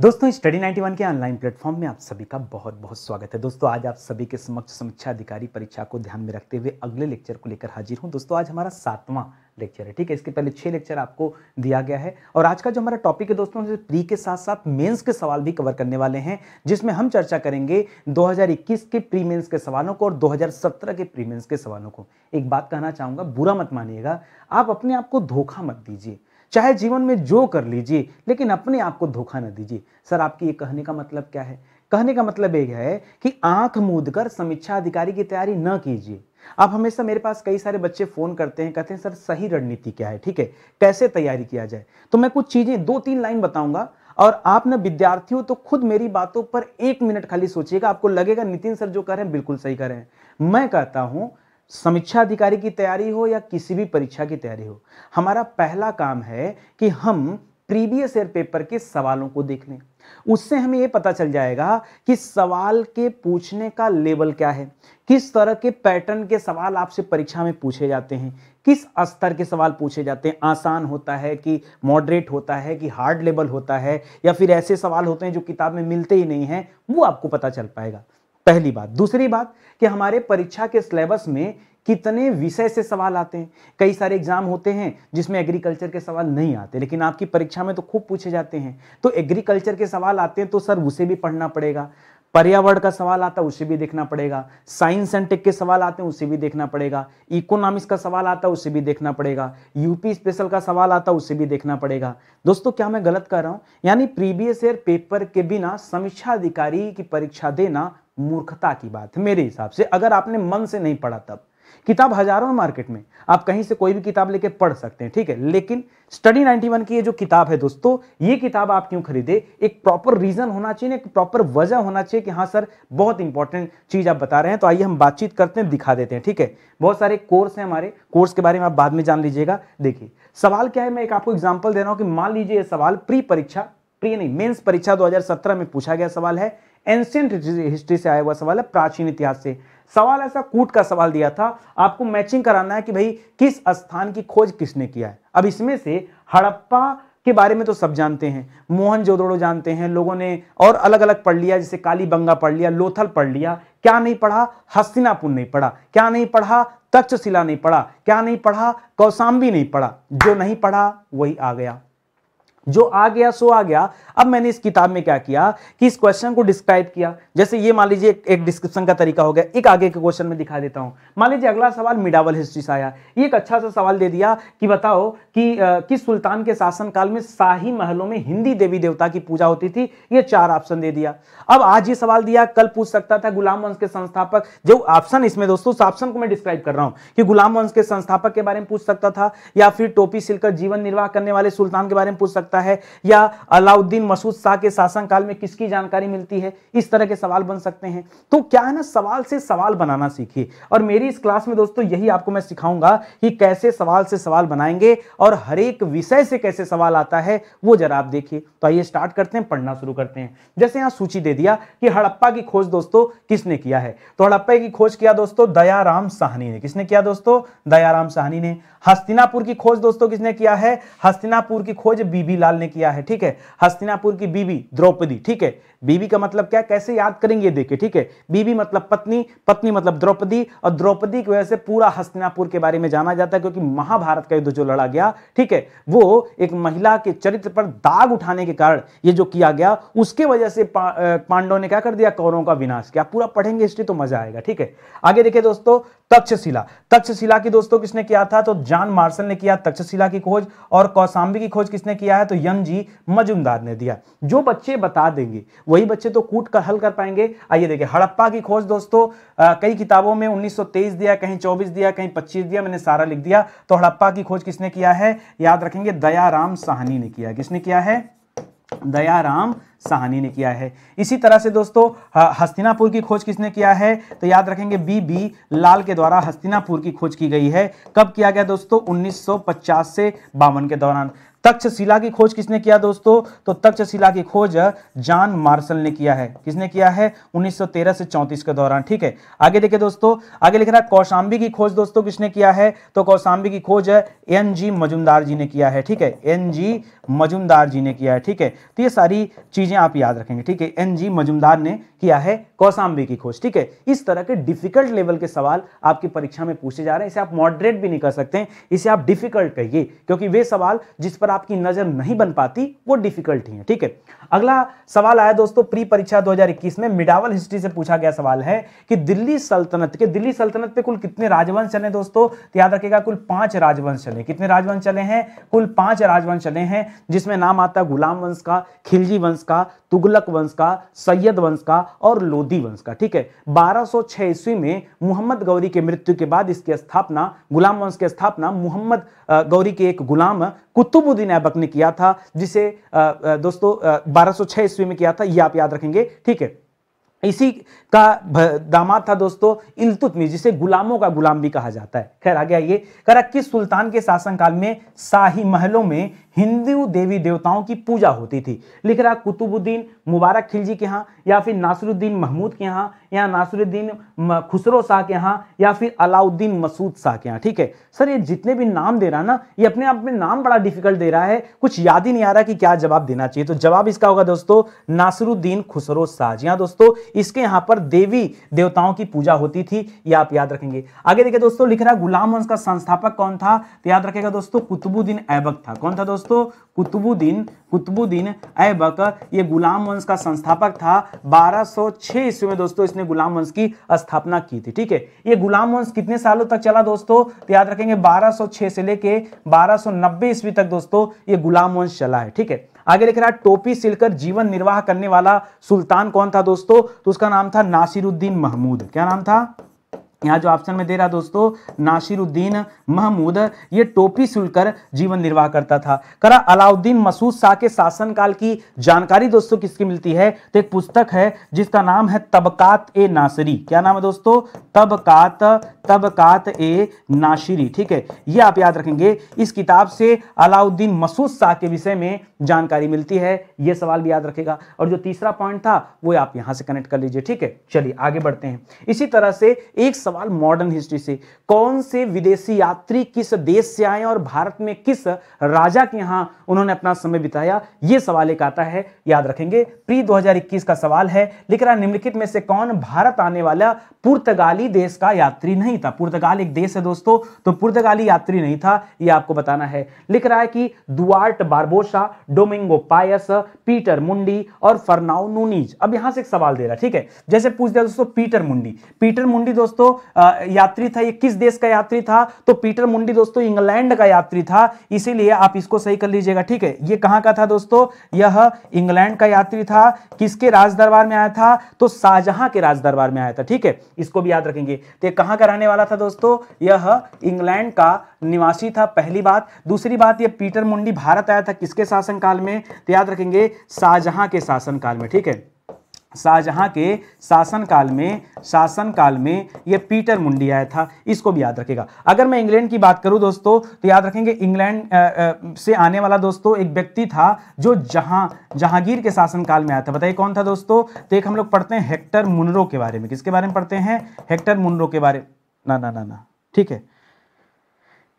दोस्तों स्टडी 91 के online platform में आप सभी का बहुत बहुत स्वागत है दोस्तों आज आप सभी के समक्ष समीक्षा अधिकारी परीक्षा को ध्यान में रखते हुए अगले लेक्चर को लेकर हाजिर हूं दोस्तों आज हमारा सातवां लेक्चर है ठीक है इसके पहले छह लेक्चर आपको दिया गया है और आज का जो हमारा टॉपिक है दोस्तों प्री के साथ साथ मेन्स के सवाल भी कवर करने वाले हैं जिसमें हम चर्चा करेंगे दो के प्री मेन्स के सवालों को और दो के प्री मेन्स के सवालों को एक बात कहना चाहूँगा बुरा मत मानिएगा आप अपने आप को धोखा मत दीजिए चाहे जीवन में जो कर लीजिए लेकिन अपने आप को धोखा न दीजिए सर आपकी ये कहने का मतलब क्या है कहने का मतलब यह है कि आंख मूद कर समीक्षा अधिकारी की तैयारी न कीजिए आप हमेशा मेरे पास कई सारे बच्चे फ़ोन करते हैं कहते हैं सर सही रणनीति क्या है ठीक है कैसे तैयारी किया जाए तो मैं कुछ चीज़ें दो तीन लाइन बताऊंगा और आप ना विद्यार्थियों तो खुद मेरी बातों पर एक मिनट खाली सोचिएगा आपको लगेगा नितिन सर जो कह रहे हैं बिल्कुल सही कह रहे हैं मैं कहता हूं समीक्षा अधिकारी की तैयारी हो या किसी भी परीक्षा की तैयारी हो हमारा पहला काम है कि हम प्रीवियस ईयर पेपर के सवालों को देख लें उससे हमें यह पता चल जाएगा कि सवाल के पूछने का लेवल क्या है किस तरह के पैटर्न के सवाल आपसे परीक्षा में पूछे जाते हैं किस स्तर के सवाल पूछे जाते हैं आसान होता है कि मॉडरेट होता है कि हार्ड लेवल होता है या फिर ऐसे सवाल होते हैं जो किताब में मिलते ही नहीं हैं वो आपको पता चल पाएगा पहली बात दूसरी बात कि हमारे परीक्षा के सिलेबस में कितने विषय से सवाल आते हैं कई सारे एग्जाम होते हैं जिसमें एग्रीकल्चर के सवाल नहीं आते लेकिन आपकी परीक्षा में तो खूब पूछे जाते हैं तो एग्रीकल्चर के सवाल आते हैं तो सर उसे भी पढ़ना पड़ेगा पर्यावरण का सवाल आता है उसे भी देखना पड़ेगा साइंस एंड टेक के सवाल आते हैं उसे भी देखना पड़ेगा इकोनॉमिक्स का सवाल आता है उसे भी देखना पड़ेगा यूपी स्पेशल का सवाल आता है उसे भी देखना पड़ेगा दोस्तों क्या मैं गलत कर रहा हूँ यानी प्रीवियस ईयर पेपर के बिना समीक्षा अधिकारी की परीक्षा देना मूर्खता की बात है मेरे हिसाब से अगर आपने मन से नहीं पढ़ा तब किताब हजारों मार्केट में आप कहीं से कोई भी किताब लेके पढ़ सकते हैं ठीक है लेकिन स्टडी 91 की ये जो किताब है दोस्तों ये किताब आप क्यों खरीदे एक प्रॉपर रीजन होना चाहिए एक प्रॉपर वजह होना चाहिए कि हाँ सर बहुत इंपॉर्टेंट चीज आप बता रहे हैं तो आइए हम बातचीत करते हैं दिखा देते हैं ठीक है बहुत सारे कोर्स हैं हमारे कोर्स के बारे में आप बाद में जान लीजिएगा देखिए सवाल क्या है मैं एक आपको एग्जाम्पल दे रहा हूं कि मान लीजिए सवाल प्री परीक्षा प्री नहीं मेन्स परीक्षा दो में पूछा गया सवाल है एंशियंट हिस्ट्री से आया हुआ सवाल है प्राचीन इतिहास से सवाल ऐसा कूट का सवाल दिया था आपको मैचिंग कराना है कि भाई किस स्थान की खोज किसने किया है अब इसमें से हड़प्पा के बारे में तो सब जानते हैं मोहन जोदड़ो जानते हैं लोगों ने और अलग अलग पढ़ लिया जैसे काली बंगा पढ़ लिया लोथल पढ़ लिया क्या नहीं पढ़ा हस्तिनापुर नहीं पढ़ा क्या नहीं पढ़ा तक्षशिला नहीं पढ़ा क्या नहीं पढ़ा कौसाम्बी नहीं पढ़ा जो नहीं पढ़ा वही आ गया जो आ गया सो आ गया अब मैंने इस किताब में क्या किया कि इस क्वेश्चन को डिस्क्राइब किया जैसे ये मान लीजिए एक डिस्क्रिप्शन का तरीका हो गया एक आगे के क्वेश्चन में दिखा देता हूं मान लीजिए अगला सवाल मिडावल हिस्ट्री से आया ये एक अच्छा सा सवाल दे दिया कि बताओ कि किस सुल्तान के शासनकाल में शाही महलों में हिंदी देवी देवता की पूजा होती थी ये चार ऑप्शन दे दिया अब आज ये सवाल दिया कल पूछ सकता था गुलाम वंश के संस्थापक जो ऑप्शन इसमें दोस्तों उस ऑप्शन को मैं डिस्क्राइब कर रहा हूँ कि गुलाम वंश के संस्थापक के बारे में पूछ सकता था या फिर टोपी सिलकर जीवन निर्वाह करने वाले सुल्तान के बारे में पूछ सकता सकता है या अलाउद्दीन मसूद शाह के शासनकाल में किसकी जानकारी मिलती है इस तरह के सवाल बन सकते हैं तो क्या है ना सवाल से सवाल बनाना सीखिए और मेरी इस क्लास में दोस्तों यही आपको मैं सिखाऊंगा कि कैसे सवाल से सवाल बनाएंगे और हर एक विषय से कैसे सवाल आता है वो जरा आप देखिए तो आइए स्टार्ट करते हैं पढ़ना शुरू करते हैं जैसे यहां सूची दे दिया कि हड़प्पा की खोज दोस्तों किसने किया है तो हड़प्पा की खोज किया दोस्तों दयाराम साहनी ने किसने किया दोस्तों दयाराम साहनी ने हस्तिनापुर की खोज दोस्तों किसने किया है हस्तिनापुर की खोज बीबी लाल ने किया है ठीक है हस्तिनापुर की बीबी द्रौपदी ठीक है बीबी का मतलब क्या कैसे याद करेंगे देखिए ठीक है बीबी मतलब पत्नी पत्नी मतलब द्रौपदी और द्रौपदी की वजह से पूरा हस्तिनापुर के बारे में जाना जाता है क्योंकि महाभारत का युद्ध जो लड़ा गया ठीक है वो एक महिला के चरित्र पर दाग उठाने के कारण ये जो किया गया उसके वजह से पा, पांडव ने क्या कर दिया कौरों का विनाश किया पूरा पढ़ेंगे हिस्ट्री तो मजा आएगा ठीक है आगे देखिए दोस्तों तक्षशिला तक्षशिला की दोस्तों किसने किया था तो जॉन मार्शल ने किया तक्षशिला की खोज और कौसाम्बी की खोज किसने किया है तो यम जी मजुमदार ने दिया जो बच्चे बता देंगे वही बच्चे तो कूट कर हल कर पाएंगे आइए देखिए हड़प्पा की खोज दोस्तों आ, कई किताबों में 1923 दिया कहीं 24 दिया कहीं पच्चीस दिया मैंने सारा लिख दिया तो हड़प्पा की खोज किसने किया है याद रखेंगे दया साहनी ने किया किसने किया है दयाराम साहनी ने किया है इसी तरह से दोस्तों हस्तिनापुर की खोज किसने किया है तो याद रखेंगे बी बी लाल के द्वारा हस्तिनापुर की खोज की गई है कब किया गया दोस्तों 1950 से बावन के दौरान तक्षशिला की खोज किसने किया दोस्तों तो तक्षशिला की खोज जॉन मार्शल ने किया है किसने किया है 1913 से 34 के दौरान ठीक है आगे देखिए दोस्तों आगे लिख रहा है कौशाम्बी की खोज दोस्तों किसने किया है तो कौशाम्बी की खोज एन जी मजुमदार जी ने किया है ठीक है एन जी मजुमदार जी ने किया है ठीक है तो ये सारी चीजें आप याद रखेंगे ठीक है एन जी मजुमदार ने किया है कौशाम्बी की खोज ठीक है इस तरह के डिफिकल्ट लेवल के सवाल आपकी परीक्षा में पूछे जा रहे हैं इसे आप मॉडरेट भी नहीं कर सकते इसे आप डिफिकल्ट कहिए क्योंकि वे सवाल जिस पर आपकी नज़र नहीं बन पाती वो डिफिकल्टी है ठीक है अगला सवाल आया दोस्तों प्री परीक्षा 2021 में मिडावल हिस्ट्री से पूछा गया सवाल है कि दिल्ली सल्तनत के दिल्ली सल्तनत पे कुल कितने राजवंश चले दोस्तों याद रखेगा कुल पांच राजवंश चले कितने राजवंश चले हैं कुल पांच राजवंश चले हैं जिसमें नाम आता है गुलाम वंश का खिलजी वंश का तुगलक वंश का सैयद वंश का और लोधी वंश का ठीक है बारह ईस्वी में मोहम्मद गौरी के मृत्यु के बाद इसकी स्थापना गुलाम वंश की स्थापना मोहम्मद गौरी के एक गुलाम कुतुब अलाउद्दीन ऐबक ने किया था जिसे दोस्तों 1206 ईस्वी में किया था यह आप याद रखेंगे ठीक है इसी का दामाद था दोस्तों इल्तुतमिश जिसे गुलामों का गुलाम भी कहा जाता है खैर आगे आइए कह किस सुल्तान के शासनकाल में शाही महलों में हिंदू देवी देवताओं की पूजा होती थी लिख रहा कुतुबुद्दीन मुबारक खिलजी के यहाँ या फिर नासिरुद्दीन महमूद के यहाँ या नासिरुद्दीन खुसरो शाह के यहाँ या फिर अलाउद्दीन मसूद शाह के यहाँ ठीक है सर ये जितने भी नाम दे रहा ना ये अपने आप में नाम बड़ा डिफिकल्ट दे रहा है कुछ याद ही नहीं आ रहा कि क्या जवाब देना चाहिए तो जवाब इसका होगा दोस्तों नासिरुद्दीन खुसरो शाह जी हाँ दोस्तों इसके यहाँ पर देवी देवताओं की पूजा होती थी ये आप याद रखेंगे आगे देखिए दोस्तों लिख रहा गुलाम वंश का संस्थापक कौन था तो याद रखेगा दोस्तों कुतुबुद्दीन ऐबक था कौन था दोस्तों दोस्तों कुतुबुद्दीन कुतुबुद्दीन ऐबक ये गुलाम वंश का संस्थापक था 1206 ईस्वी में दोस्तों इसने गुलाम वंश की स्थापना की थी ठीक है ये गुलाम वंश कितने सालों तक चला दोस्तों तो याद रखेंगे 1206 से लेके 1290 ईस्वी तक दोस्तों ये गुलाम वंश चला है ठीक है आगे लिख रहा है टोपी सिलकर जीवन निर्वाह करने वाला सुल्तान कौन था दोस्तों तो उसका नाम था नासिरुद्दीन महमूद क्या नाम था यहाँ जो ऑप्शन में दे रहा दोस्तों नासिरुद्दीन महमूद ये टोपी सुलकर जीवन निर्वाह करता था करा अलाउद्दीन मसूद शाह के शासनकाल की जानकारी दोस्तों किसकी मिलती है तो एक पुस्तक है जिसका नाम है तबकात ए नासरी क्या नाम है दोस्तों तबकात तबकात ए नासिरी ठीक है ये आप याद रखेंगे इस किताब से अलाउद्दीन मसूद शाह के विषय में जानकारी मिलती है ये सवाल भी याद रखेगा और जो तीसरा पॉइंट था वो आप यहाँ से कनेक्ट कर लीजिए ठीक है चलिए आगे बढ़ते हैं इसी तरह से एक सवाल मॉडर्न हिस्ट्री से कौन से विदेशी यात्री किस देश से आए और भारत में किस राजा के यहां उन्होंने अपना समय बिताया ये सवाल एक आता है याद रखेंगे प्री 2021 का सवाल है लिख रहा निम्नलिखित में से कौन भारत आने वाला पुर्तगाली देश का यात्री नहीं था पुर्तगाल एक देश है दोस्तों तो पुर्तगाली यात्री नहीं था यह आपको बताना है लिख रहा है कि Duarte Barbosa Domingo Paes Peter Mundy और फरनाउ नूनीज अब यहां से एक सवाल दे रहा है ठीक है जैसे पूछ दिया दोस्तों पीटर मुंडी पीटर मुंडी दोस्तों यात्री था ये किस देश का यात्री था तो पीटर मुंडी दोस्तों इंग्लैंड का यात्री था इसीलिए आप इसको सही कर लीजिएगा ठीक है ये कहां का था दोस्तों यह इंग्लैंड का यात्री था किसके राज दरबार में आया था तो शाहजहां के राज दरबार में आया था ठीक है इसको भी याद रखेंगे तो कहां का रहने वाला था दोस्तों यह इंग्लैंड का निवासी था पहली बात दूसरी बात यह पीटर मुंडी भारत आया था किसके शासनकाल में तो याद रखेंगे शाहजहां के शासनकाल में ठीक है शाहजहाँ के शासनकाल में शासनकाल में ये पीटर मुंडी आया था इसको भी याद रखेगा अगर मैं इंग्लैंड की बात करूं दोस्तों तो याद रखेंगे इंग्लैंड से आने वाला दोस्तों एक व्यक्ति था जो जहां जहांगीर के शासनकाल में आया था बताइए कौन था दोस्तों तो एक हम लोग पढ़ते हैं हेक्टर मुनरो के बारे में किसके बारे में पढ़ते हैं हेक्टर मुनरो के बारे ना ना ना ना ठीक है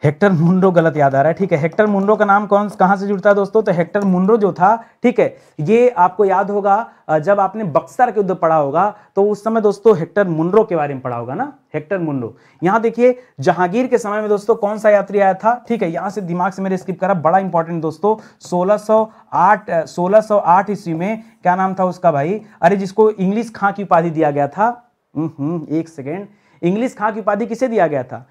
हेक्टर मुंडो गलत याद आ रहा है ठीक है हेक्टर मुंडो का नाम कौन कहाँ से जुड़ता है दोस्तों तो हेक्टर मुंडो जो था ठीक है ये आपको याद होगा जब आपने बक्सर के युद्ध पढ़ा होगा तो उस समय दोस्तों हेक्टर मुंडो के बारे में पढ़ा होगा ना हेक्टर मुंडो यहाँ देखिए जहांगीर के समय में दोस्तों कौन सा यात्री आया था ठीक है यहाँ से दिमाग से मेरे स्किप करा बड़ा इंपॉर्टेंट दोस्तों सोलह सौ ईस्वी में क्या नाम था उसका भाई अरे जिसको इंग्लिश खां की उपाधि दिया गया था हम्म, हम्म, एक सेकेंड इंग्लिश खां की उपाधि किसे दिया गया था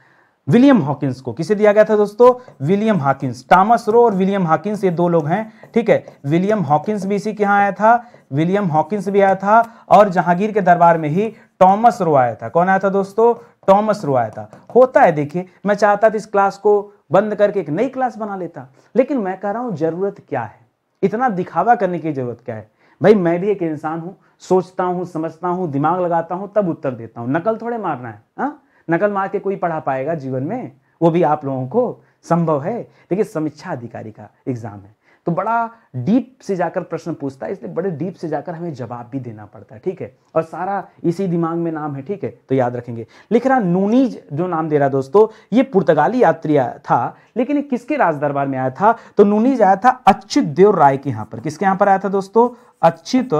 विलियम हॉकिंस को किसे दिया गया था दोस्तों विलियम हॉकिंस टॉमस रो और विलियम हॉकिंस ये दो लोग हैं ठीक है विलियम हॉकिंस भी इसी के यहाँ आया था विलियम हॉकिंस भी आया था और जहांगीर के दरबार में ही टॉमस रो आया था कौन आया था दोस्तों टॉमस रो आया था होता है देखिए मैं चाहता था इस क्लास को बंद करके एक नई क्लास बना लेता लेकिन मैं कह रहा हूँ जरूरत क्या है इतना दिखावा करने की जरूरत क्या है भाई मैं भी एक इंसान हूँ सोचता हूँ समझता हूँ दिमाग लगाता हूँ तब उत्तर देता हूँ नकल थोड़े मारना है हा? नकल मार के कोई पढ़ा पाएगा जीवन में वो भी आप लोगों को संभव है देखिए समीक्षा अधिकारी का एग्जाम है तो बड़ा डीप से जाकर प्रश्न पूछता है इसलिए बड़े डीप से जाकर हमें जवाब भी देना पड़ता है ठीक है और सारा इसी दिमाग में नाम है ठीक है तो याद रखेंगे लिख रहा नूनीज जो नाम दे रहा दोस्तों ये पुर्तगाली यात्री था लेकिन ये किसके राज दरबार में आया था तो नूनीज आया था अच्युत देव राय के यहाँ पर किसके यहाँ पर आया था दोस्तों अच्युत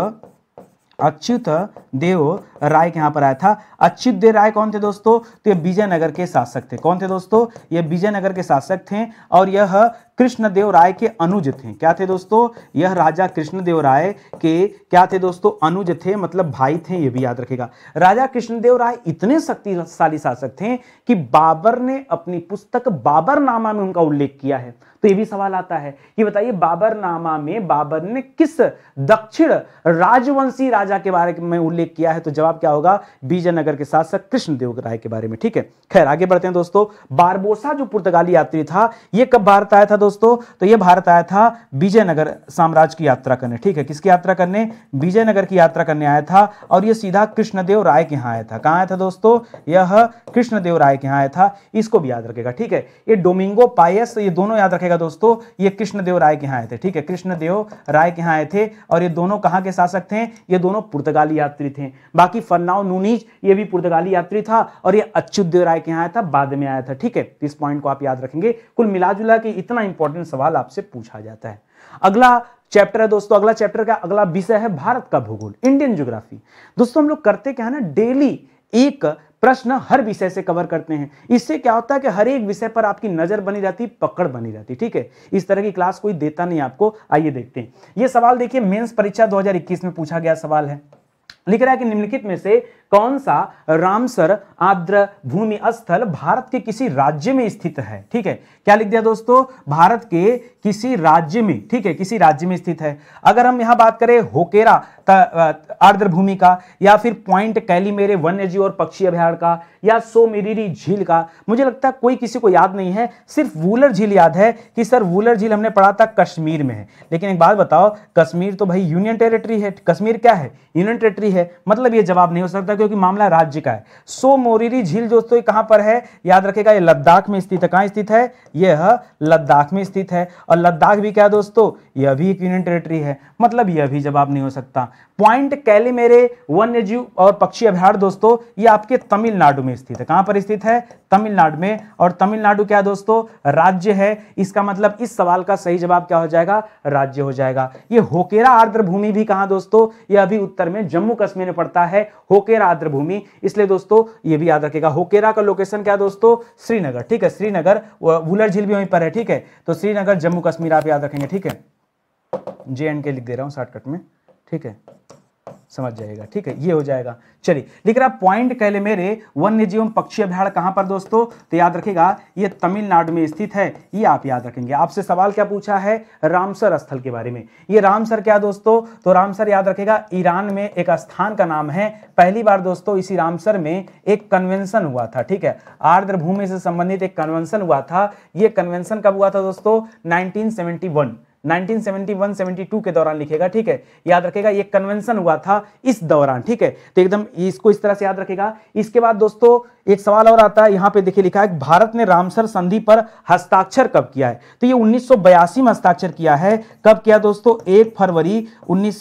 अच्युत देव राय यहां पर आया था अच्छित दे राय कौन थे दोस्तों तो ये विजयनगर के शासक थे कौन थे दोस्तों ये विजयनगर के शासक थे और यह कृष्णदेव राय के अनुज थे क्या थे दोस्तों यह राजा कृष्णदेव राय के क्या थे दोस्तों अनुज थे मतलब भाई थे यह भी याद रखेगा राजा कृष्णदेव राय इतने शक्तिशाली शासक थे कि बाबर ने अपनी पुस्तक बाबरनामा में उनका उल्लेख किया है तो यह भी सवाल आता है कि बताइए बाबरनामा में बाबर ने किस दक्षिण राजवंशी राजा के बारे में उल्लेख किया है तो जवाब जवाब क्या होगा विजयनगर के साथ साथ कृष्णदेव राय के बारे में ठीक है खैर आगे बढ़ते हैं दोस्तों बारबोसा जो पुर्तगाली यात्री था यह कब भारत आया था दोस्तों तो यह भारत आया था विजयनगर साम्राज्य की यात्रा करने ठीक है किसकी यात्रा करने विजयनगर की यात्रा करने आया था और यह सीधा कृष्णदेव राय के यहां आया था कहाँ आया था दोस्तों यह कृष्णदेव राय के यहां आया था इसको भी याद रखेगा ठीक है ये डोमिंगो पायस ये दोनों याद रखेगा दोस्तों ये कृष्णदेव राय के यहां आए थे ठीक है कृष्णदेव राय के यहां आए थे और ये दोनों कहां के शासक थे ये दोनों पुर्तगाली यात्री थे बाकी कि फन्नाओ नूनीज ये भी पुर्तगाली यात्री था और ये अच्छुदेव राय के यहाँ आया था बाद में आया था ठीक है तो इस पॉइंट को आप याद रखेंगे कुल मिलाजुला के इतना इंपॉर्टेंट सवाल आपसे पूछा जाता है अगला चैप्टर है दोस्तों अगला चैप्टर का अगला विषय है भारत का भूगोल इंडियन ज्योग्राफी दोस्तों हम लोग करते क्या है ना डेली एक प्रश्न हर विषय से कवर करते हैं इससे क्या होता है कि हर एक विषय पर आपकी नजर बनी रहती पकड़ बनी रहती ठीक है इस तरह की क्लास कोई देता नहीं आपको आइए देखते हैं ये सवाल देखिए मेंस परीक्षा 2021 में पूछा गया सवाल है लिख रहा है कि निम्नलिखित में से कौन सा रामसर आर्द्र भूमि स्थल भारत के किसी राज्य में स्थित है ठीक है क्या लिख दिया दोस्तों भारत के किसी राज्य में ठीक है किसी राज्य में स्थित है अगर हम यहां बात करें होकेरा आर्द्र भूमि का या फिर पॉइंट कैलीमेरे जीव और पक्षी अभ्यारण का या मेरी झील का मुझे लगता है कोई किसी को याद नहीं है सिर्फ वूलर झील याद है कि सर वूलर झील हमने पढ़ा था कश्मीर में है लेकिन एक बात बताओ कश्मीर तो भाई यूनियन टेरिटरी है कश्मीर क्या है यूनियन टेरिटरी है मतलब यह जवाब नहीं हो सकता है क्योंकि मामला राज्य का है सो मोरिरी झील दोस्तों कहां पर है याद रखेगा ये लद्दाख में स्थित है कहां स्थित है यह लद्दाख में स्थित है और लद्दाख भी क्या दोस्तों यह भी एक यूनियन टेरिटरी है मतलब यह भी जवाब नहीं हो सकता पॉइंट कैली मेरे वन्य जीव और पक्षी अभ्यार दोस्तों ये आपके तमिलनाडु में स्थित है कहां पर स्थित है तमिलनाडु में और तमिलनाडु क्या दोस्तों राज्य है इसका मतलब इस सवाल का सही जवाब क्या हो जाएगा राज्य हो जाएगा ये होकेरा आर्द्र भूमि भी कहा दोस्तों ये अभी उत्तर में जम्मू कश्मीर में पड़ता है होकेरा आर्द्र भूमि इसलिए दोस्तों ये भी याद रखेगा होकेरा का लोकेशन क्या दोस्तों श्रीनगर ठीक है श्रीनगर वुलर झील भी वहीं पर है ठीक है तो श्रीनगर जम्मू कश्मीर आप याद रखेंगे ठीक है जे एंड के लिख दे रहा हूँ शॉर्टकट में ठीक है समझ जाएगा ठीक है ये हो जाएगा चलिए लेकिन आप पॉइंट कहले मेरे वन्य जीवन पक्षी अभ्यारण कहाँ पर दोस्तों तो याद रखेगा ये तमिलनाडु में स्थित है ये आप याद रखेंगे आपसे सवाल क्या पूछा है रामसर स्थल के बारे में ये रामसर क्या दोस्तों तो रामसर याद रखेगा ईरान में एक स्थान का नाम है पहली बार दोस्तों इसी रामसर में एक कन्वेंशन हुआ था ठीक है आर्द्र भूमि से संबंधित एक कन्वेंशन हुआ था ये कन्वेंशन कब हुआ था दोस्तों नाइनटीन 1971-72 के दौरान लिखेगा ठीक है याद रखेगा ये कन्वेंशन हुआ था इस दौरान ठीक है तो एकदम इसको इस तरह से याद रखेगा इसके बाद दोस्तों एक सवाल और आता है यहाँ पे देखिए लिखा है भारत ने रामसर संधि पर हस्ताक्षर कब किया है तो ये 1982 में हस्ताक्षर किया है कब किया दोस्तों एक फरवरी उन्नीस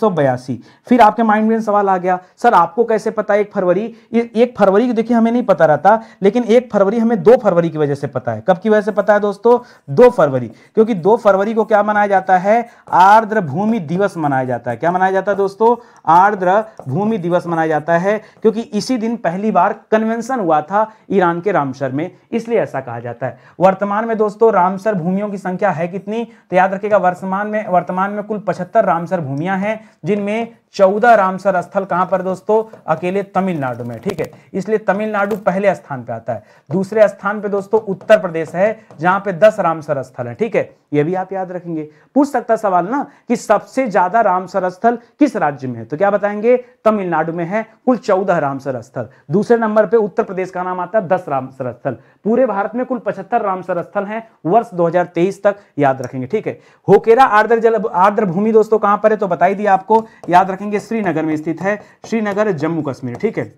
फिर आपके माइंड में सवाल आ गया सर आपको कैसे पता एक फरवरी एक फरवरी देखिए हमें नहीं पता रहता लेकिन एक फरवरी हमें दो फरवरी की वजह से पता है कब की वजह से पता है दोस्तों दो फरवरी क्योंकि दो फरवरी को क्या मनाया जाता जाता है आर्द्र भूमि दिवस मनाया जाता है क्या मनाया जाता है दोस्तों आर्द्र भूमि दिवस मनाया जाता है क्योंकि इसी दिन पहली बार कन्वेंशन हुआ था ईरान के रामसर में इसलिए ऐसा कहा जाता है वर्तमान में दोस्तों रामसर भूमियों की संख्या है कितनी तो याद रखेगा वर्तमान में वर्तमान में कुल पचहत्तर रामसर भूमिया हैं जिनमें चौदह रामसर स्थल कहां पर दोस्तों अकेले तमिलनाडु में ठीक है इसलिए तमिलनाडु पहले स्थान पे आता है दूसरे स्थान पे दोस्तों उत्तर प्रदेश है जहां पे दस रामसर स्थल है ठीक है यह भी आप याद रखेंगे पूछ सकता सवाल ना कि सबसे ज्यादा रामसर स्थल किस राज्य में है तो क्या बताएंगे तमिलनाडु में है कुल चौदह रामसर स्थल दूसरे नंबर पर उत्तर प्रदेश का नाम आता है दस रामसर स्थल पूरे भारत में कुल पचहत्तर रामसर स्थल है वर्ष दो तक याद रखेंगे ठीक है होकेरा आर्द्र जल आर्द्र भूमि दोस्तों कहां पर है तो बताई दिया आपको याद रखेंगे श्रीनगर में स्थित है श्रीनगर जम्मू कश्मीर ठीक है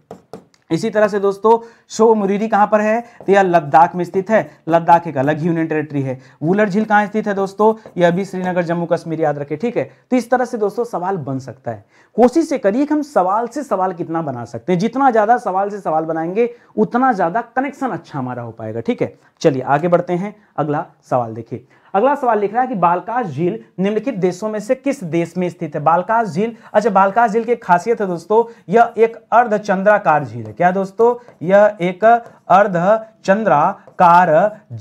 इसी तरह से दोस्तों शो मुरीरी कहां पर है तो यह लद्दाख में स्थित है लद्दाख एक अलग यूनियन टेरिटरी है वुलर झील कहां स्थित है दोस्तों यह भी श्रीनगर जम्मू कश्मीर याद रखें ठीक है तो इस तरह से दोस्तों सवाल बन सकता है कोशिश से करिए कि हम सवाल से सवाल कितना बना सकते हैं जितना ज़्यादा सवाल से सवाल बनाएंगे उतना ज़्यादा कनेक्शन अच्छा हमारा हो पाएगा ठीक है चलिए आगे बढ़ते हैं अगला सवाल देखिए अगला सवाल लिख रहा है कि बालकाश झील निम्नलिखित देशों में से किस देश में स्थित है बालकाश झील अच्छा बालकाश झील की खासियत है दोस्तों यह एक अर्धचंद्राकार झील है क्या दोस्तों यह एक अर्ध अर्धचंद्राकार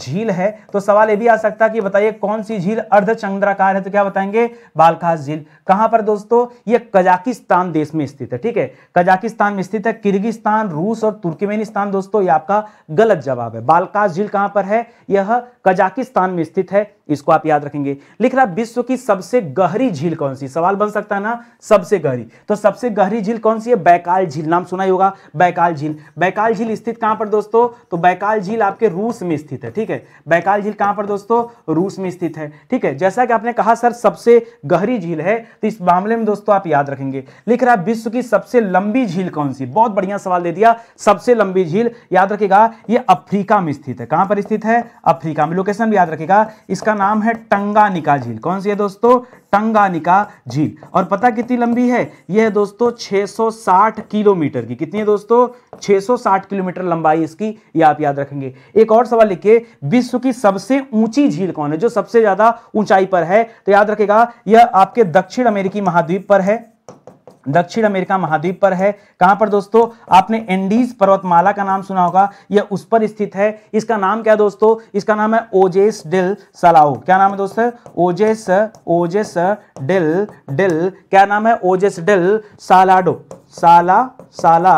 झील है तो सवाल ये भी आ सकता है कि बताइए कौन सी झील अर्ध चंद्राकार है तो क्या बताएंगे बालखास झील कहां पर दोस्तों ये कजाकिस्तान देश में स्थित है ठीक है कजाकिस्तान में स्थित है किर्गिस्तान रूस और तुर्कमेनिस्तान दोस्तों ये आपका गलत जवाब है बालखास झील कहां पर है यह कजाकिस्तान में स्थित है इसको आप याद रखेंगे लिख रहा विश्व की सबसे गहरी झील कौन सी सवाल बन सकता है ना सबसे गहरी तो सबसे गहरी झील कौन सी है बैकाल झील नाम सुना ही होगा बैकाल झील बैकाल झील स्थित कहां पर दोस्तों तो बैकाल बैकाल झील आपके रूस में स्थित है ठीक है बैकाल झील कहां पर दोस्तों रूस में स्थित है ठीक है जैसा कि आपने कहा सर सबसे गहरी झील है तो इस मामले में दोस्तों आप याद रखेंगे लिख रहा है विश्व की सबसे लंबी झील कौन सी बहुत बढ़िया सवाल दे दिया सबसे लंबी झील याद रखेगा ये अफ्रीका में स्थित है कहां पर स्थित है अफ्रीका में लोकेशन भी याद रखेगा इसका नाम है टंगानिका झील कौन सी है दोस्तों टंगानिका झील और पता कितनी लंबी है यह है दोस्तों 660 किलोमीटर की कितनी है दोस्तों 660 किलोमीटर लंबाई इसकी ये आप याद रखेंगे एक और सवाल लिखिए विश्व की सबसे ऊंची झील कौन है जो सबसे ज्यादा ऊंचाई पर है तो याद रखेगा यह आपके दक्षिण अमेरिकी महाद्वीप पर है दक्षिण अमेरिका महाद्वीप पर है कहां पर दोस्तों आपने एंडीज पर्वतमाला का नाम सुना होगा यह उस पर स्थित है इसका नाम क्या दोस्तों इसका नाम है ओजेस डिल सलाओ क्या नाम है दोस्तों ओजेस ओजेस डिल डिल क्या नाम है ओजेस डिल सालाडो साला साला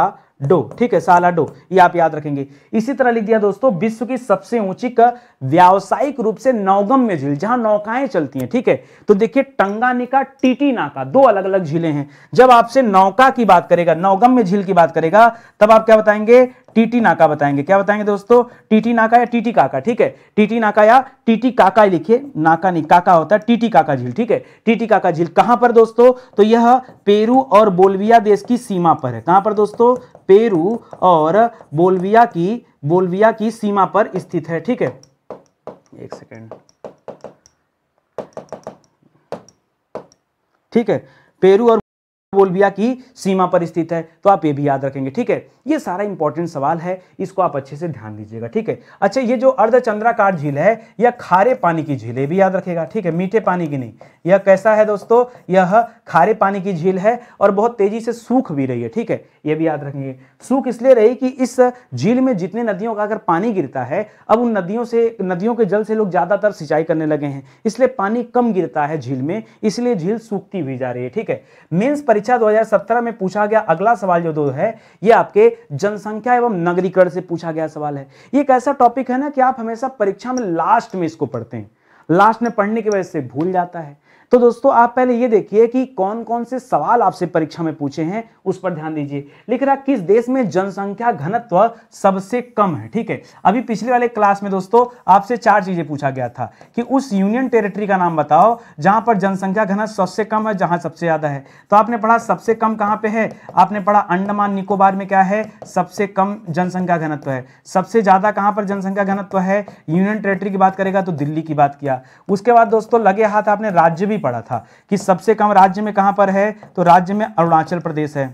डो ठीक है साला डो ये आप याद रखेंगे इसी तरह लिख दिया दोस्तों विश्व की सबसे ऊंची का व्यावसायिक रूप से नौगम में झील जहां नौकाएं चलती हैं ठीक है तो देखिए टंगानिका टीटी नाका दो अलग अलग झीलें हैं जब आपसे नौका की बात करेगा नौगम में झील की बात करेगा तब आप क्या बताएंगे टीटी नाका बताएंगे क्या बताएंगे दोस्तों टीटी नाका या टीटी काका ठीक है टीटी नाका या टीटी काका लिखिए नाका नहीं काका होता है टीटी काका झील ठीक है टीटी काका झील कहां पर दोस्तों तो यह पेरू और बोलविया देश की सीमा पर है कहां पर दोस्तों पेरू और बोलविया की बोलविया की सीमा पर स्थित है ठीक है एक सेकेंड ठीक है पेरू और बोलबिया की सीमा पर स्थित है तो आप ये भी याद रखेंगे ठीक है ये सारा इंपॉर्टेंट सवाल है इसको आप अच्छे से ध्यान दीजिएगा ठीक है अच्छा ये जो अर्धचंद्राकार झील है यह खारे पानी की झील है भी याद रखेगा ठीक है मीठे पानी की नहीं यह कैसा है दोस्तों यह खारे पानी की झील है और बहुत तेजी से सूख भी रही है ठीक है ये भी याद रखेंगे सूख इसलिए रही कि इस झील में जितने नदियों का अगर पानी गिरता है अब उन नदियों से नदियों के जल से लोग ज़्यादातर सिंचाई करने लगे हैं इसलिए पानी कम गिरता है झील में इसलिए झील सूखती हुई जा रही है ठीक है मेन्स परीक्षा 2017 में पूछा गया अगला सवाल जो दो है ये आपके जनसंख्या एवं नगरीकरण से पूछा गया सवाल है ये एक ऐसा टॉपिक है ना कि आप हमेशा परीक्षा में लास्ट में इसको पढ़ते हैं लास्ट में पढ़ने की वजह से भूल जाता है तो दोस्तों आप पहले ये देखिए कि कौन कौन से सवाल आपसे परीक्षा में पूछे हैं उस पर ध्यान दीजिए लिख रहा किस देश में जनसंख्या घनत्व सबसे कम है ठीक है अभी पिछले वाले क्लास में दोस्तों आपसे चार चीजें पूछा गया था कि उस यूनियन टेरिटरी का नाम बताओ जहां पर जनसंख्या घनत्व सबसे कम है जहां सबसे ज्यादा है तो आपने पढ़ा सबसे कम कहां पर है आपने पढ़ा अंडमान निकोबार में क्या है सबसे कम जनसंख्या घनत्व है सबसे ज्यादा कहां पर जनसंख्या घनत्व है यूनियन टेरेटरी की बात करेगा तो दिल्ली की बात किया उसके बाद दोस्तों लगे हाथ आपने राज्य भी पड़ा था कि सबसे कम राज्य में कहां पर है तो राज्य में अरुणाचल प्रदेश है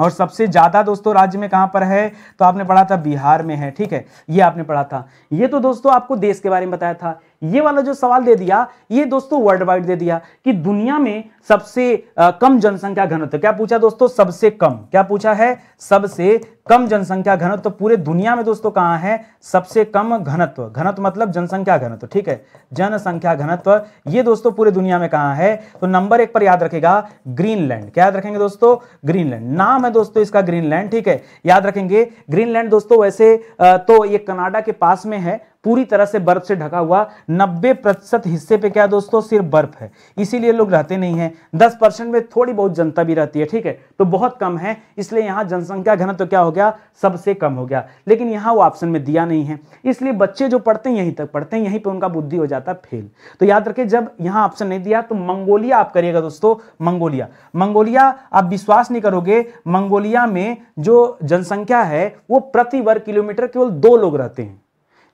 और सबसे ज़्यादा दोस्तों राज्य में कहां पर है तो आपने पढ़ा था बिहार में है ठीक है ये आपने पढ़ा था ये तो दोस्तों आपको देश के बारे में बताया था ये वाला जो सवाल दे दिया ये दोस्तों वर्ल्ड वाइड दे दिया कि दुनिया में सबसे कम जनसंख्या घनत्व क्या पूछा दोस्तों सबसे कम क्या पूछा है सबसे कम जनसंख्या घनत्व तो पूरे दुनिया में दोस्तों कहाँ है सबसे कम घनत्व घनत्व मतलब जनसंख्या घनत्व ठीक है जनसंख्या घनत्व ये दोस्तों पूरे दुनिया में कहाँ है तो नंबर एक पर याद रखेगा ग्रीनलैंड क्या याद रखेंगे दोस्तों ग्रीनलैंड नाम है दोस्तों इसका ग्रीनलैंड ठीक है याद रखेंगे ग्रीनलैंड दोस्तों वैसे तो ये कनाडा के पास में है पूरी तरह से बर्फ से ढका हुआ 90 प्रतिशत हिस्से पे क्या दोस्तों सिर्फ बर्फ है इसीलिए लोग रहते नहीं है 10 परसेंट में थोड़ी बहुत जनता भी रहती है ठीक है तो बहुत कम है इसलिए यहाँ जनसंख्या घनत्व तो क्या हो गया सबसे कम हो गया लेकिन यहाँ वो ऑप्शन में दिया नहीं है इसलिए बच्चे जो पढ़ते हैं यहीं तक पढ़ते हैं यहीं पर उनका बुद्धि हो जाता फेल तो याद रखिए जब यहाँ ऑप्शन नहीं दिया तो मंगोलिया आप करिएगा दोस्तों मंगोलिया मंगोलिया आप विश्वास नहीं करोगे मंगोलिया में जो जनसंख्या है वो प्रति वर्ग किलोमीटर केवल दो लोग रहते हैं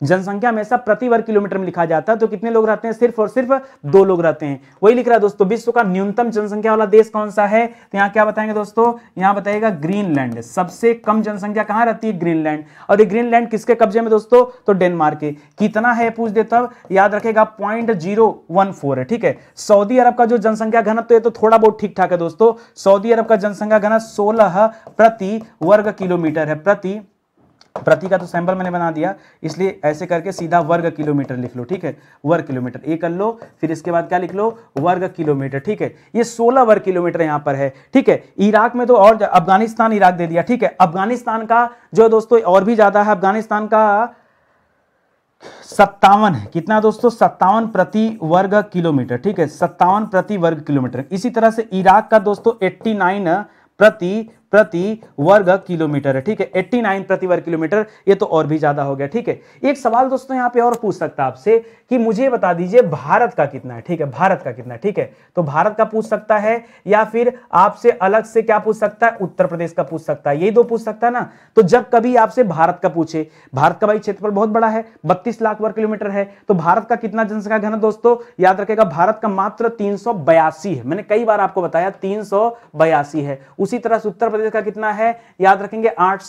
जनसंख्या हमेशा प्रति वर्ग किलोमीटर में लिखा जाता है तो कितने लोग रहते हैं सिर्फ और सिर्फ दो लोग रहते हैं वही लिख रहा है दोस्तों विश्व का न्यूनतम जनसंख्या वाला देश कौन सा है तो यहाँ क्या बताएंगे दोस्तों यहाँ बताएगा ग्रीनलैंड सबसे कम जनसंख्या कहाँ रहती है ग्रीनलैंड और ये ग्रीनलैंड किसके कब्जे में दोस्तों तो डेनमार्क के कितना है पूछ दे तब याद रखेगा पॉइंट है ठीक है सऊदी अरब का जो जनसंख्या घनत्व ये तो थोड़ा बहुत ठीक ठाक है दोस्तों सऊदी अरब का जनसंख्या घनत्व सोलह प्रति वर्ग किलोमीटर है प्रति प्रति का तो सैंपल मैंने बना दिया इसलिए ऐसे करके सीधा वर्ग किलोमीटर लिख लो ठीक है वर्ग किलोमीटर ए कर लो फिर इसके बाद क्या लिख लो वर्ग किलोमीटर ठीक है ये 16 वर्ग किलोमीटर यहां पर है ठीक है इराक में तो और अफगानिस्तान इराक दे दिया ठीक है अफगानिस्तान का जो दोस्तों और भी ज़्यादा है अफगानिस्तान का सत्तावन है कितना दोस्तों सत्तावन प्रति वर्ग किलोमीटर ठीक है सत्तावन प्रति वर्ग किलोमीटर इसी तरह से इराक का दोस्तों एट्टी प्रति प्रति वर्ग किलोमीटर है ठीक है एट्टी नाइन प्रति वर्ग किलोमीटर ये तो और भी ज्यादा हो गया ठीक है एक सवाल दोस्तों यहाँ पे और पूछ सकता आपसे कि मुझे बता दीजिए भारत का कितना है ठीक है भारत का कितना है ठीक है तो भारत का पूछ सकता है या फिर आपसे अलग से क्या पूछ सकता है उत्तर प्रदेश का पूछ सकता है यही दो पूछ सकता है ना तो जब कभी आपसे भारत का पूछे भारत का भाई क्षेत्रफल बहुत बड़ा है बत्तीस लाख वर्ग किलोमीटर है तो भारत का कितना जनसंख्या घन दोस्तों याद रखेगा भारत का मात्र तीन है मैंने कई बार आपको बताया तीन है उसी तरह से उत्तर प्रदेश एवरेज का कितना है याद रखेंगे आठ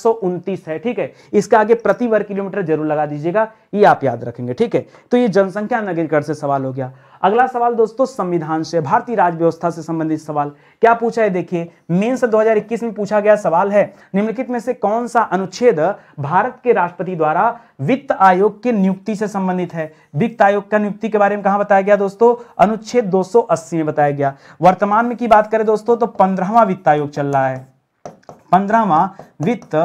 है ठीक है इसका आगे प्रति वर्ग किलोमीटर जरूर लगा दीजिएगा ये आप याद रखेंगे ठीक है तो ये जनसंख्या नगरीकरण से सवाल हो गया अगला सवाल दोस्तों संविधान से भारतीय राज्य व्यवस्था से संबंधित सवाल क्या पूछा है देखिए मेंस 2021 में पूछा गया सवाल है निम्नलिखित में से कौन सा अनुच्छेद भारत के राष्ट्रपति द्वारा वित्त आयोग के नियुक्ति से संबंधित है वित्त आयोग का नियुक्ति के बारे में कहा बताया गया दोस्तों अनुच्छेद 280 में बताया गया वर्तमान में की बात करें दोस्तों तो पंद्रहवा वित्त आयोग चल रहा है पंद्रहवा वित्त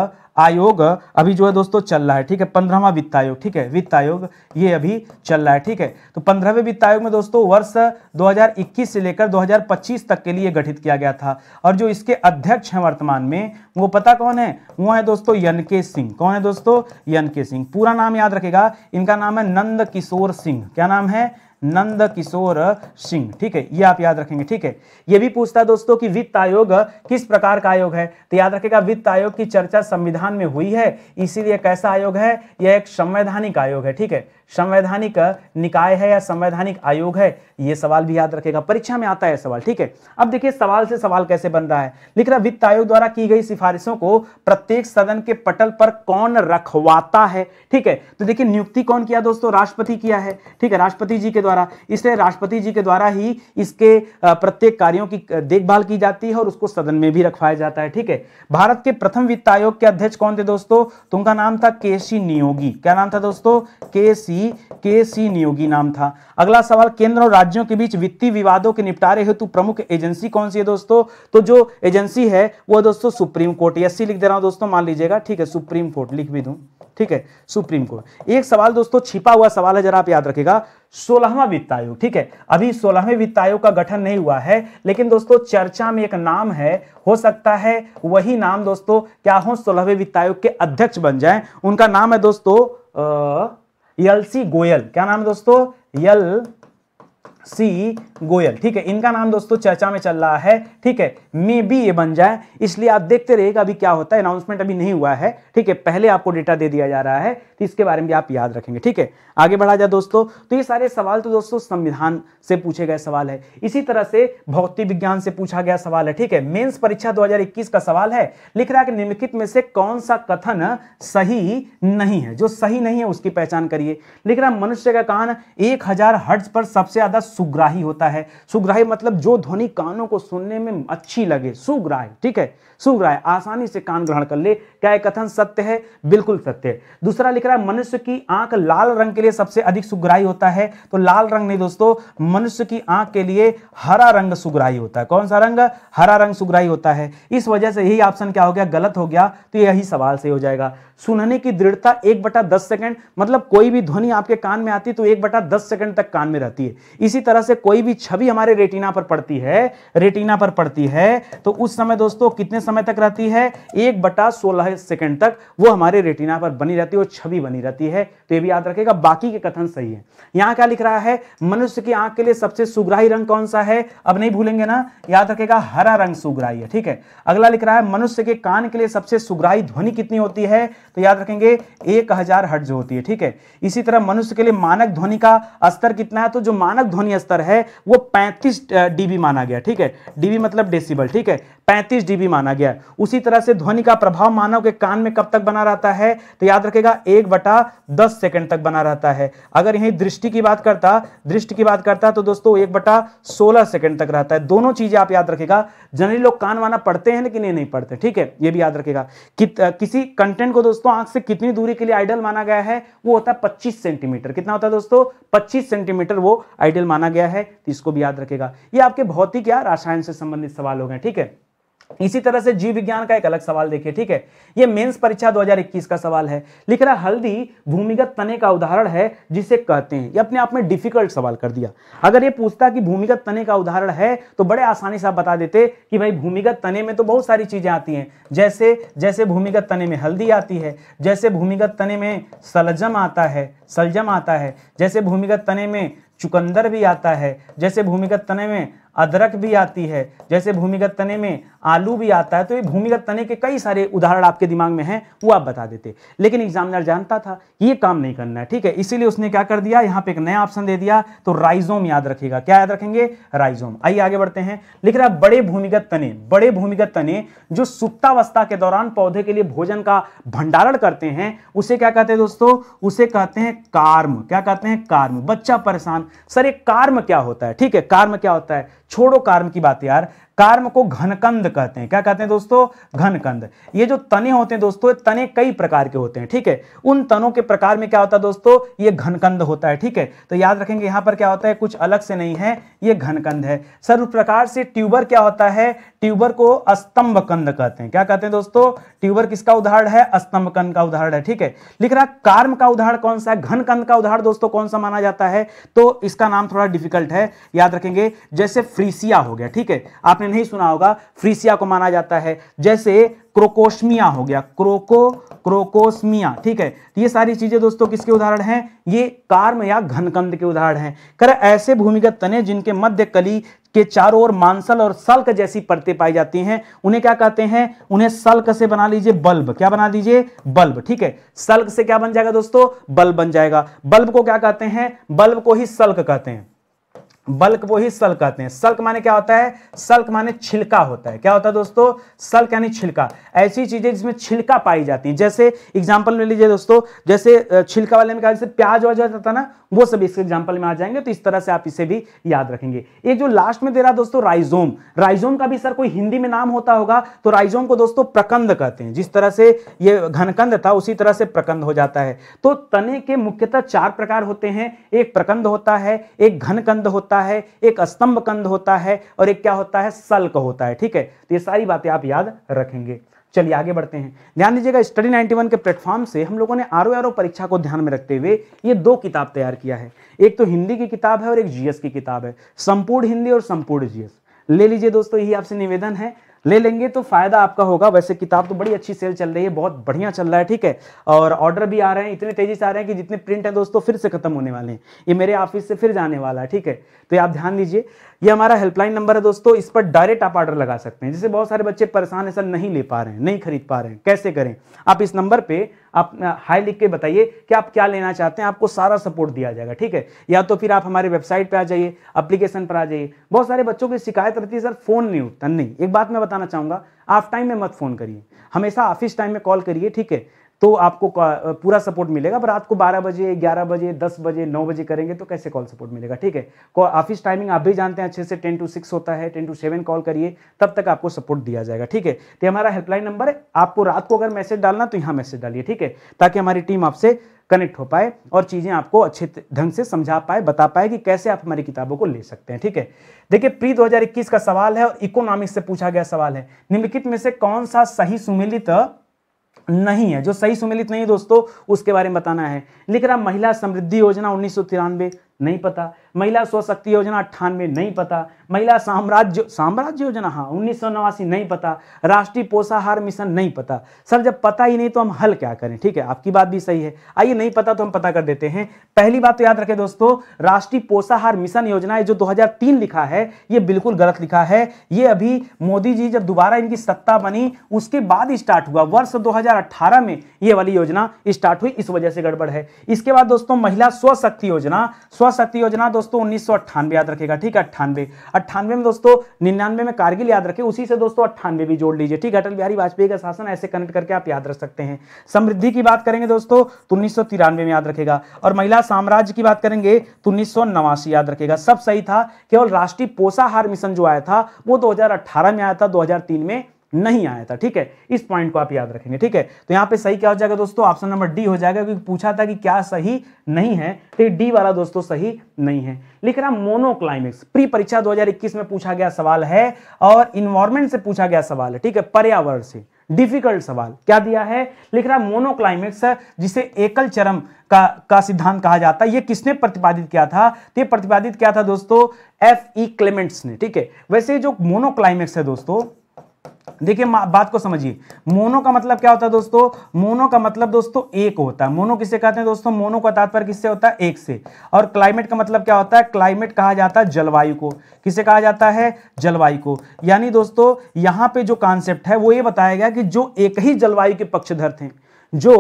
आयोग अभी जो है दोस्तों चल रहा है ठीक है पंद्रहवा वित्त आयोग ठीक है वित्त आयोग ये अभी चल रहा है ठीक है तो पंद्रहवें वित्त आयोग में दोस्तों वर्ष 2021 से लेकर 2025 तक के लिए गठित किया गया था और जो इसके अध्यक्ष हैं वर्तमान में वो पता कौन है वो है दोस्तों यनके सिंह कौन है दोस्तों यनके सिंह पूरा नाम याद रखेगा इनका नाम है नंद किशोर सिंह क्या नाम है नंद किशोर सिंह ठीक है ये आप याद रखेंगे ठीक है ये भी पूछता है दोस्तों कि वित्त आयोग किस प्रकार का आयोग है तो याद रखेगा वित्त आयोग की चर्चा संविधान में हुई है इसीलिए कैसा आयोग है यह एक संवैधानिक आयोग है ठीक है संवैधानिक निकाय है या संवैधानिक आयोग है यह सवाल भी याद रखेगा परीक्षा में आता है सवाल ठीक है अब देखिए सवाल से सवाल कैसे बन रहा है लिख रहा वित्त आयोग द्वारा की गई सिफारिशों को प्रत्येक सदन के पटल पर कौन रखवाता है ठीक है तो देखिए नियुक्ति कौन किया दोस्तों राष्ट्रपति किया है ठीक है राष्ट्रपति जी के द्वारा इसलिए राष्ट्रपति जी के द्वारा ही इसके प्रत्येक कार्यों की देखभाल की जाती है और उसको सदन में भी रखवाया जाता है ठीक है भारत के प्रथम वित्त आयोग के अध्यक्ष कौन थे दोस्तों तो उनका नाम था के सी नियोगी क्या नाम था दोस्तों के सी भी के सी नियोगी नाम था अगला सवाल केंद्र और राज्यों के बीच वित्तीय विवादों के निपटारे हेतु प्रमुख एजेंसी कौन सी है दोस्तों तो जो एजेंसी है वो दोस्तों सुप्रीम कोर्ट एस लिख दे रहा हूं दोस्तों मान लीजिएगा ठीक है सुप्रीम कोर्ट लिख भी दू ठीक है सुप्रीम कोर्ट एक सवाल दोस्तों छिपा हुआ सवाल है जरा आप याद रखेगा सोलहवा वित्त आयोग ठीक है अभी सोलहवें वित्त आयोग का गठन नहीं हुआ है लेकिन दोस्तों चर्चा में एक नाम है हो सकता है वही नाम दोस्तों क्या हो सोलहवें वित्त आयोग के अध्यक्ष बन जाए उनका नाम है दोस्तों आ... यलसी सी गोयल क्या नाम है दोस्तों यल सी गोयल ठीक है इनका नाम दोस्तों चर्चा में चल रहा है ठीक है मे बी ये बन जाए इसलिए आप देखते रहिएगा अभी क्या होता है अनाउंसमेंट अभी नहीं हुआ है ठीक है पहले आपको डेटा दे दिया जा रहा है तो इसके बारे में आप याद रखेंगे ठीक है आगे बढ़ा जाए दोस्तों तो ये सारे सवाल तो दोस्तों संविधान से पूछे गए सवाल है इसी तरह से भौतिक विज्ञान से पूछा गया सवाल है ठीक है मेन्स परीक्षा दो का सवाल है लिख रहा है कि निम्नलिखित में से कौन सा कथन सही नहीं है जो सही नहीं है उसकी पहचान करिए लिख रहा मनुष्य का कान एक हजार पर सबसे ज्यादा सुग्राही होता है सुग्राही मतलब जो ध्वनि कानों को सुनने में अच्छी लगे सुग्राही ठीक है सुग्राही आसानी से कान ग्रहण कर ले क्या यह कथन सत्य है बिल्कुल सत्य है दूसरा लिख रहा है मनुष्य की आंख लाल रंग के लिए सबसे अधिक सुग्राही होता है तो लाल रंग नहीं दोस्तों मनुष्य की आंख के लिए हरा रंग सुग्राही होता है कौन सा रंग हरा रंग सुग्राही होता है इस वजह से यही ऑप्शन क्या हो गया गलत हो गया तो यही सवाल सही हो जाएगा सुनने की दृढ़ता एक बटा दस सेकेंड मतलब कोई भी ध्वनि आपके कान में आती है तो एक बटा दस सेकेंड तक कान में रहती है इसी तरह से कोई भी छवि हमारे रेटिना पर पड़ती है रेटिना पर पड़ती है तो उस समय दोस्तों कितने समय तक रहती है एक बटा सोलह सेकेंड तक वो हमारे रेटिना पर बनी रहती है और छवि बनी रहती है तो ये भी याद रखेगा बाकी के कथन सही है यहाँ क्या लिख रहा है मनुष्य की आंख के लिए सबसे सुग्राही रंग कौन सा है अब नहीं भूलेंगे ना याद रखेगा हरा रंग सुग्राही है ठीक है अगला लिख रहा है मनुष्य के कान के लिए सबसे सुग्राही ध्वनि कितनी होती है तो याद रखेंगे एक हजार हट जो होती है ठीक है इसी तरह मनुष्य के लिए मानक ध्वनि का स्तर कितना है तो जो मानक ध्वनि स्तर है वो पैंतीस डीबी माना गया ठीक है डीबी मतलब डेसिबल ठीक है पैंतीस डीबी माना गया उसी तरह से ध्वनि का प्रभाव मानव के कान में कब तक बना रहता है तो याद रखेगा एक बटा दस सेकेंड तक बना रहता है अगर यही दृष्टि की बात करता दृष्टि की बात करता तो दोस्तों एक बटा सोलह सेकेंड तक रहता है दोनों चीजें आप याद रखेगा जनरली लोग कान वाना पढ़ते हैं लेकिन ये नहीं पढ़ते ठीक है ये भी याद रखेगा कि, किसी कंटेंट को दोस्तों आंख से कितनी दूरी के लिए आइडल माना गया है वो होता है पच्चीस सेंटीमीटर कितना होता है दोस्तों पच्चीस सेंटीमीटर वो आइडल माना गया है तो इसको भी याद रखेगा ये आपके भौतिक या रासायन से संबंधित सवाल हो गए ठीक है इसी तरह से जीव विज्ञान का एक अलग सवाल देखिए ठीक है ये मेंस परीक्षा 2021 का सवाल है लिख रहा हल्दी भूमिगत तने का उदाहरण है जिसे कहते हैं ये अपने आप में डिफिकल्ट सवाल कर दिया अगर ये पूछता कि भूमिगत तने का उदाहरण है तो बड़े आसानी से आप बता देते कि भाई भूमिगत तने में तो बहुत सारी चीजें आती हैं जैसे जैसे भूमिगत तने में हल्दी आती है जैसे भूमिगत तने में सलजम आता है सलजम आता है जैसे भूमिगत तने में चुकंदर भी आता है जैसे भूमिगत तने में अदरक भी आती है जैसे भूमिगत तने में आलू भी आता है तो ये भूमिगत तने के कई सारे उदाहरण आपके दिमाग में हैं वो आप बता देते लेकिन एग्जामिनर जानता था ये काम नहीं करना है ठीक है इसीलिए उसने क्या कर दिया यहाँ पे एक नया ऑप्शन दे दिया तो राइजोम याद रखेगा क्या याद रखेंगे राइजोम आइए आगे बढ़ते हैं लिख रहा है बड़े भूमिगत तने बड़े भूमिगत तने जो सुप्तावस्था के दौरान पौधे के लिए भोजन का भंडारण करते हैं उसे क्या कहते हैं दोस्तों उसे कहते हैं कार्म क्या कहते हैं कार्म बच्चा परेशान सर एक कार्म क्या होता है ठीक है कार्म क्या होता है छोड़ो कार्म की बात यार कार्म को घनकंद कहते हैं क्या कहते हैं दोस्तों घनकंद ये जो तने होते हैं दोस्तों तने कई प्रकार के होते हैं ठीक है उन तनों के प्रकार में क्या होता है दोस्तों ये घनकंद होता है ठीक है तो याद रखेंगे यहां पर क्या होता है कुछ अलग से नहीं है ये घनकंद है सर्व प्रकार से ट्यूबर क्या होता है ट्यूबर को अस्तंभ कंद कहते हैं क्या कहते हैं दोस्तों ट्यूबर किसका उदाहरण है अस्तंभ कंद का उदाहरण है ठीक है लिख रहा कार्म का उदाहरण कौन सा है घन कंद का उदाहरण दोस्तों कौन सा माना जाता है तो इसका नाम थोड़ा डिफिकल्ट है याद रखेंगे जैसे फ्रीसिया हो गया ठीक है आपने नहीं सुना होगा फ्रीसिया को माना जाता है जैसे क्रोकोशमिया हो गया क्रोको क्रोकोस्मिया ठीक है तो ये सारी चीजें दोस्तों किसके उदाहरण हैं ये कार्म या घनकंद के उदाहरण हैं कर ऐसे भूमिगत तने जिनके मध्य कली के चारों ओर मांसल और सल्क जैसी परतें पाई जाती हैं उन्हें क्या कहते हैं उन्हें सल्क से बना लीजिए बल्ब क्या बना दीजिए बल्ब ठीक है सल्क से क्या बन जाएगा दोस्तों बल्ब बन जाएगा बल्ब को क्या कहते हैं बल्ब को ही सल्क कहते हैं बल्क वो ही सल्क कहते हैं सल्क माने क्या होता है सल्क माने छिलका होता है क्या होता है दोस्तों सल्क यानी छिलका ऐसी चीजें जिसमें छिलका पाई जाती है जैसे एग्जाम्पल ले लीजिए दोस्तों जैसे छिलका वाले में कहा जैसे प्याज वाज होता ना वो सब इसके एग्जाम्पल में आ जाएंगे तो इस तरह से आप इसे भी याद रखेंगे ये जो लास्ट में दे रहा दोस्तों राइजोम राइजोम का भी सर कोई हिंदी में नाम होता होगा तो राइजोम को दोस्तों प्रकंद कहते हैं जिस तरह से ये घनकंद था उसी तरह से प्रकंद हो जाता है तो तने के मुख्यतः चार प्रकार होते हैं एक प्रकंद होता है एक घनकंद होता होता है एक स्तंभ कंद होता है और एक क्या होता है सल्क होता है ठीक है तो ये सारी बातें आप याद रखेंगे चलिए आगे बढ़ते हैं ध्यान दीजिएगा स्टडी 91 के प्लेटफॉर्म से हम लोगों ने आर ओ परीक्षा को ध्यान में रखते हुए ये दो किताब तैयार किया है एक तो हिंदी की किताब है और एक जीएस की किताब है संपूर्ण हिंदी और संपूर्ण जीएस ले लीजिए दोस्तों यही आपसे निवेदन है ले लेंगे तो फायदा आपका होगा वैसे किताब तो बड़ी अच्छी सेल चल रही है बहुत बढ़िया चल रहा है ठीक है और ऑर्डर भी आ रहे हैं इतने तेजी से आ रहे हैं कि जितने प्रिंट हैं दोस्तों फिर से खत्म होने वाले हैं ये मेरे ऑफिस से फिर जाने वाला है ठीक है तो आप ध्यान दीजिए ये हमारा हेल्पलाइन नंबर है दोस्तों इस पर डायरेक्ट आप ऑर्डर लगा सकते हैं जैसे बहुत सारे बच्चे परेशान है सर नहीं ले पा रहे हैं नहीं खरीद पा रहे हैं कैसे करें आप इस नंबर पर आप हाई लिख के बताइए कि आप क्या लेना चाहते हैं आपको सारा सपोर्ट दिया जाएगा ठीक है या तो फिर आप हमारे वेबसाइट पर आ जाइए अप्लीकेशन पर आ जाइए बहुत सारे बच्चों की शिकायत रहती है सर फोन नहीं उठता नहीं एक बात मैं बताना चाहूंगा आप टाइम में मत फोन करिए हमेशा ऑफिस टाइम में कॉल करिए ठीक है तो आपको पूरा सपोर्ट मिलेगा पर रात को 12 बजे 11 बजे 10 बजे 9 बजे करेंगे तो कैसे कॉल सपोर्ट मिलेगा ठीक है ऑफिस टाइमिंग आप भी जानते हैं अच्छे से 10 टू 6 होता है 10 टू 7 कॉल करिए तब तक आपको सपोर्ट दिया जाएगा ठीक है तो हमारा हेल्पलाइन नंबर है आपको रात को अगर मैसेज डालना तो यहाँ मैसेज डालिए ठीक है ताकि हमारी टीम आपसे कनेक्ट हो पाए और चीज़ें आपको अच्छे ढंग से समझा पाए बता पाए कि कैसे आप हमारी किताबों को ले सकते हैं ठीक है देखिए प्री 2021 का सवाल है और इकोनॉमिक्स से पूछा गया सवाल है निम्नलिखित में से कौन सा सही सुमिलित नहीं है जो सही सुमेलित नहीं है दोस्तों उसके बारे में बताना है लिख रहा महिला समृद्धि योजना उन्नीस नहीं पता महिला स्वशक्ति योजना अट्ठानवे नहीं पता महिला साम्राज्य साम्राज्य योजना हाँ उन्नीस नहीं पता राष्ट्रीय पोषाहार मिशन नहीं पता सर जब पता ही नहीं तो हम हल क्या करें ठीक है आपकी बात भी सही है आइए नहीं पता तो हम पता कर देते हैं पहली बात तो याद रखें दोस्तों राष्ट्रीय पोषाहार मिशन योजना जो 2003 लिखा है ये बिल्कुल गलत लिखा है ये अभी मोदी जी जब दोबारा इनकी सत्ता बनी उसके बाद स्टार्ट हुआ वर्ष दो में ये वाली योजना स्टार्ट हुई इस वजह से गड़बड़ है इसके बाद दोस्तों महिला स्वशक्ति योजना स्वशक्ति योजना दोस्तों दोस्तों उन्नीस याद रखेगा ठीक है अट्ठानवे अट्ठानवे में दोस्तों निन्यानवे में कारगिल याद रखे उसी से दोस्तों अट्ठानवे भी जोड़ लीजिए ठीक है अटल बिहारी वाजपेयी का शासन ऐसे कनेक्ट करके आप याद रख सकते हैं समृद्धि की बात करेंगे दोस्तों तो उन्नीस में याद रखेगा और महिला साम्राज्य की बात करेंगे तो उन्नीस याद रखेगा सब सही था केवल राष्ट्रीय पोषाहार मिशन जो आया था वो 2018 में आया था 2003 में नहीं आया था ठीक है इस पॉइंट को आप याद रखेंगे ठीक है तो यहाँ पे सही क्या हो जाएगा दोस्तों ऑप्शन नंबर डी हो जाएगा क्योंकि पूछा था कि क्या सही नहीं है ठीक तो डी वाला दोस्तों सही नहीं है लिख रहा मोनोक्लाइमेक्स प्री परीक्षा 2021 में पूछा गया सवाल है और इन्वायरमेंट से पूछा गया सवाल है ठीक है पर्यावरण से डिफिकल्ट सवाल क्या दिया है लिख रहा मोनोक्लाइमेक्स जिसे एकल चरम का का सिद्धांत कहा जाता है ये किसने प्रतिपादित किया था तो ये प्रतिपादित किया था दोस्तों एफ ई क्लेमेंट्स ने ठीक है वैसे जो मोनोक्लाइमेक्स है दोस्तों देखिए बात को समझिए मोनो का मतलब क्या होता है दोस्तों मोनो का मतलब दोस्तों एक होता है मोनो किससे कहते हैं दोस्तों मोनो का तात्पर्य किससे होता है एक से और क्लाइमेट का मतलब क्या होता है क्लाइमेट कहा जाता है जलवायु को किसे कहा जाता है जलवायु को यानी दोस्तों यहां पे जो कॉन्सेप्ट है वो ये बताया गया कि जो एक ही जलवायु के पक्षधर थे जो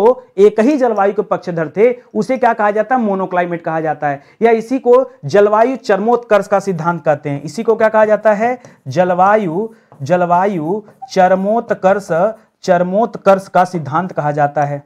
एक ही जलवायु के पक्षधर थे उसे क्या कहा जाता है मोनोक्लाइमेट कहा जाता है या इसी को जलवायु चरमोत्कर्ष का सिद्धांत कहते हैं इसी को क्या कहा जाता है जलवायु जलवायु चरमोत्कर्ष चरमोत्कर्ष का सिद्धांत कहा जाता है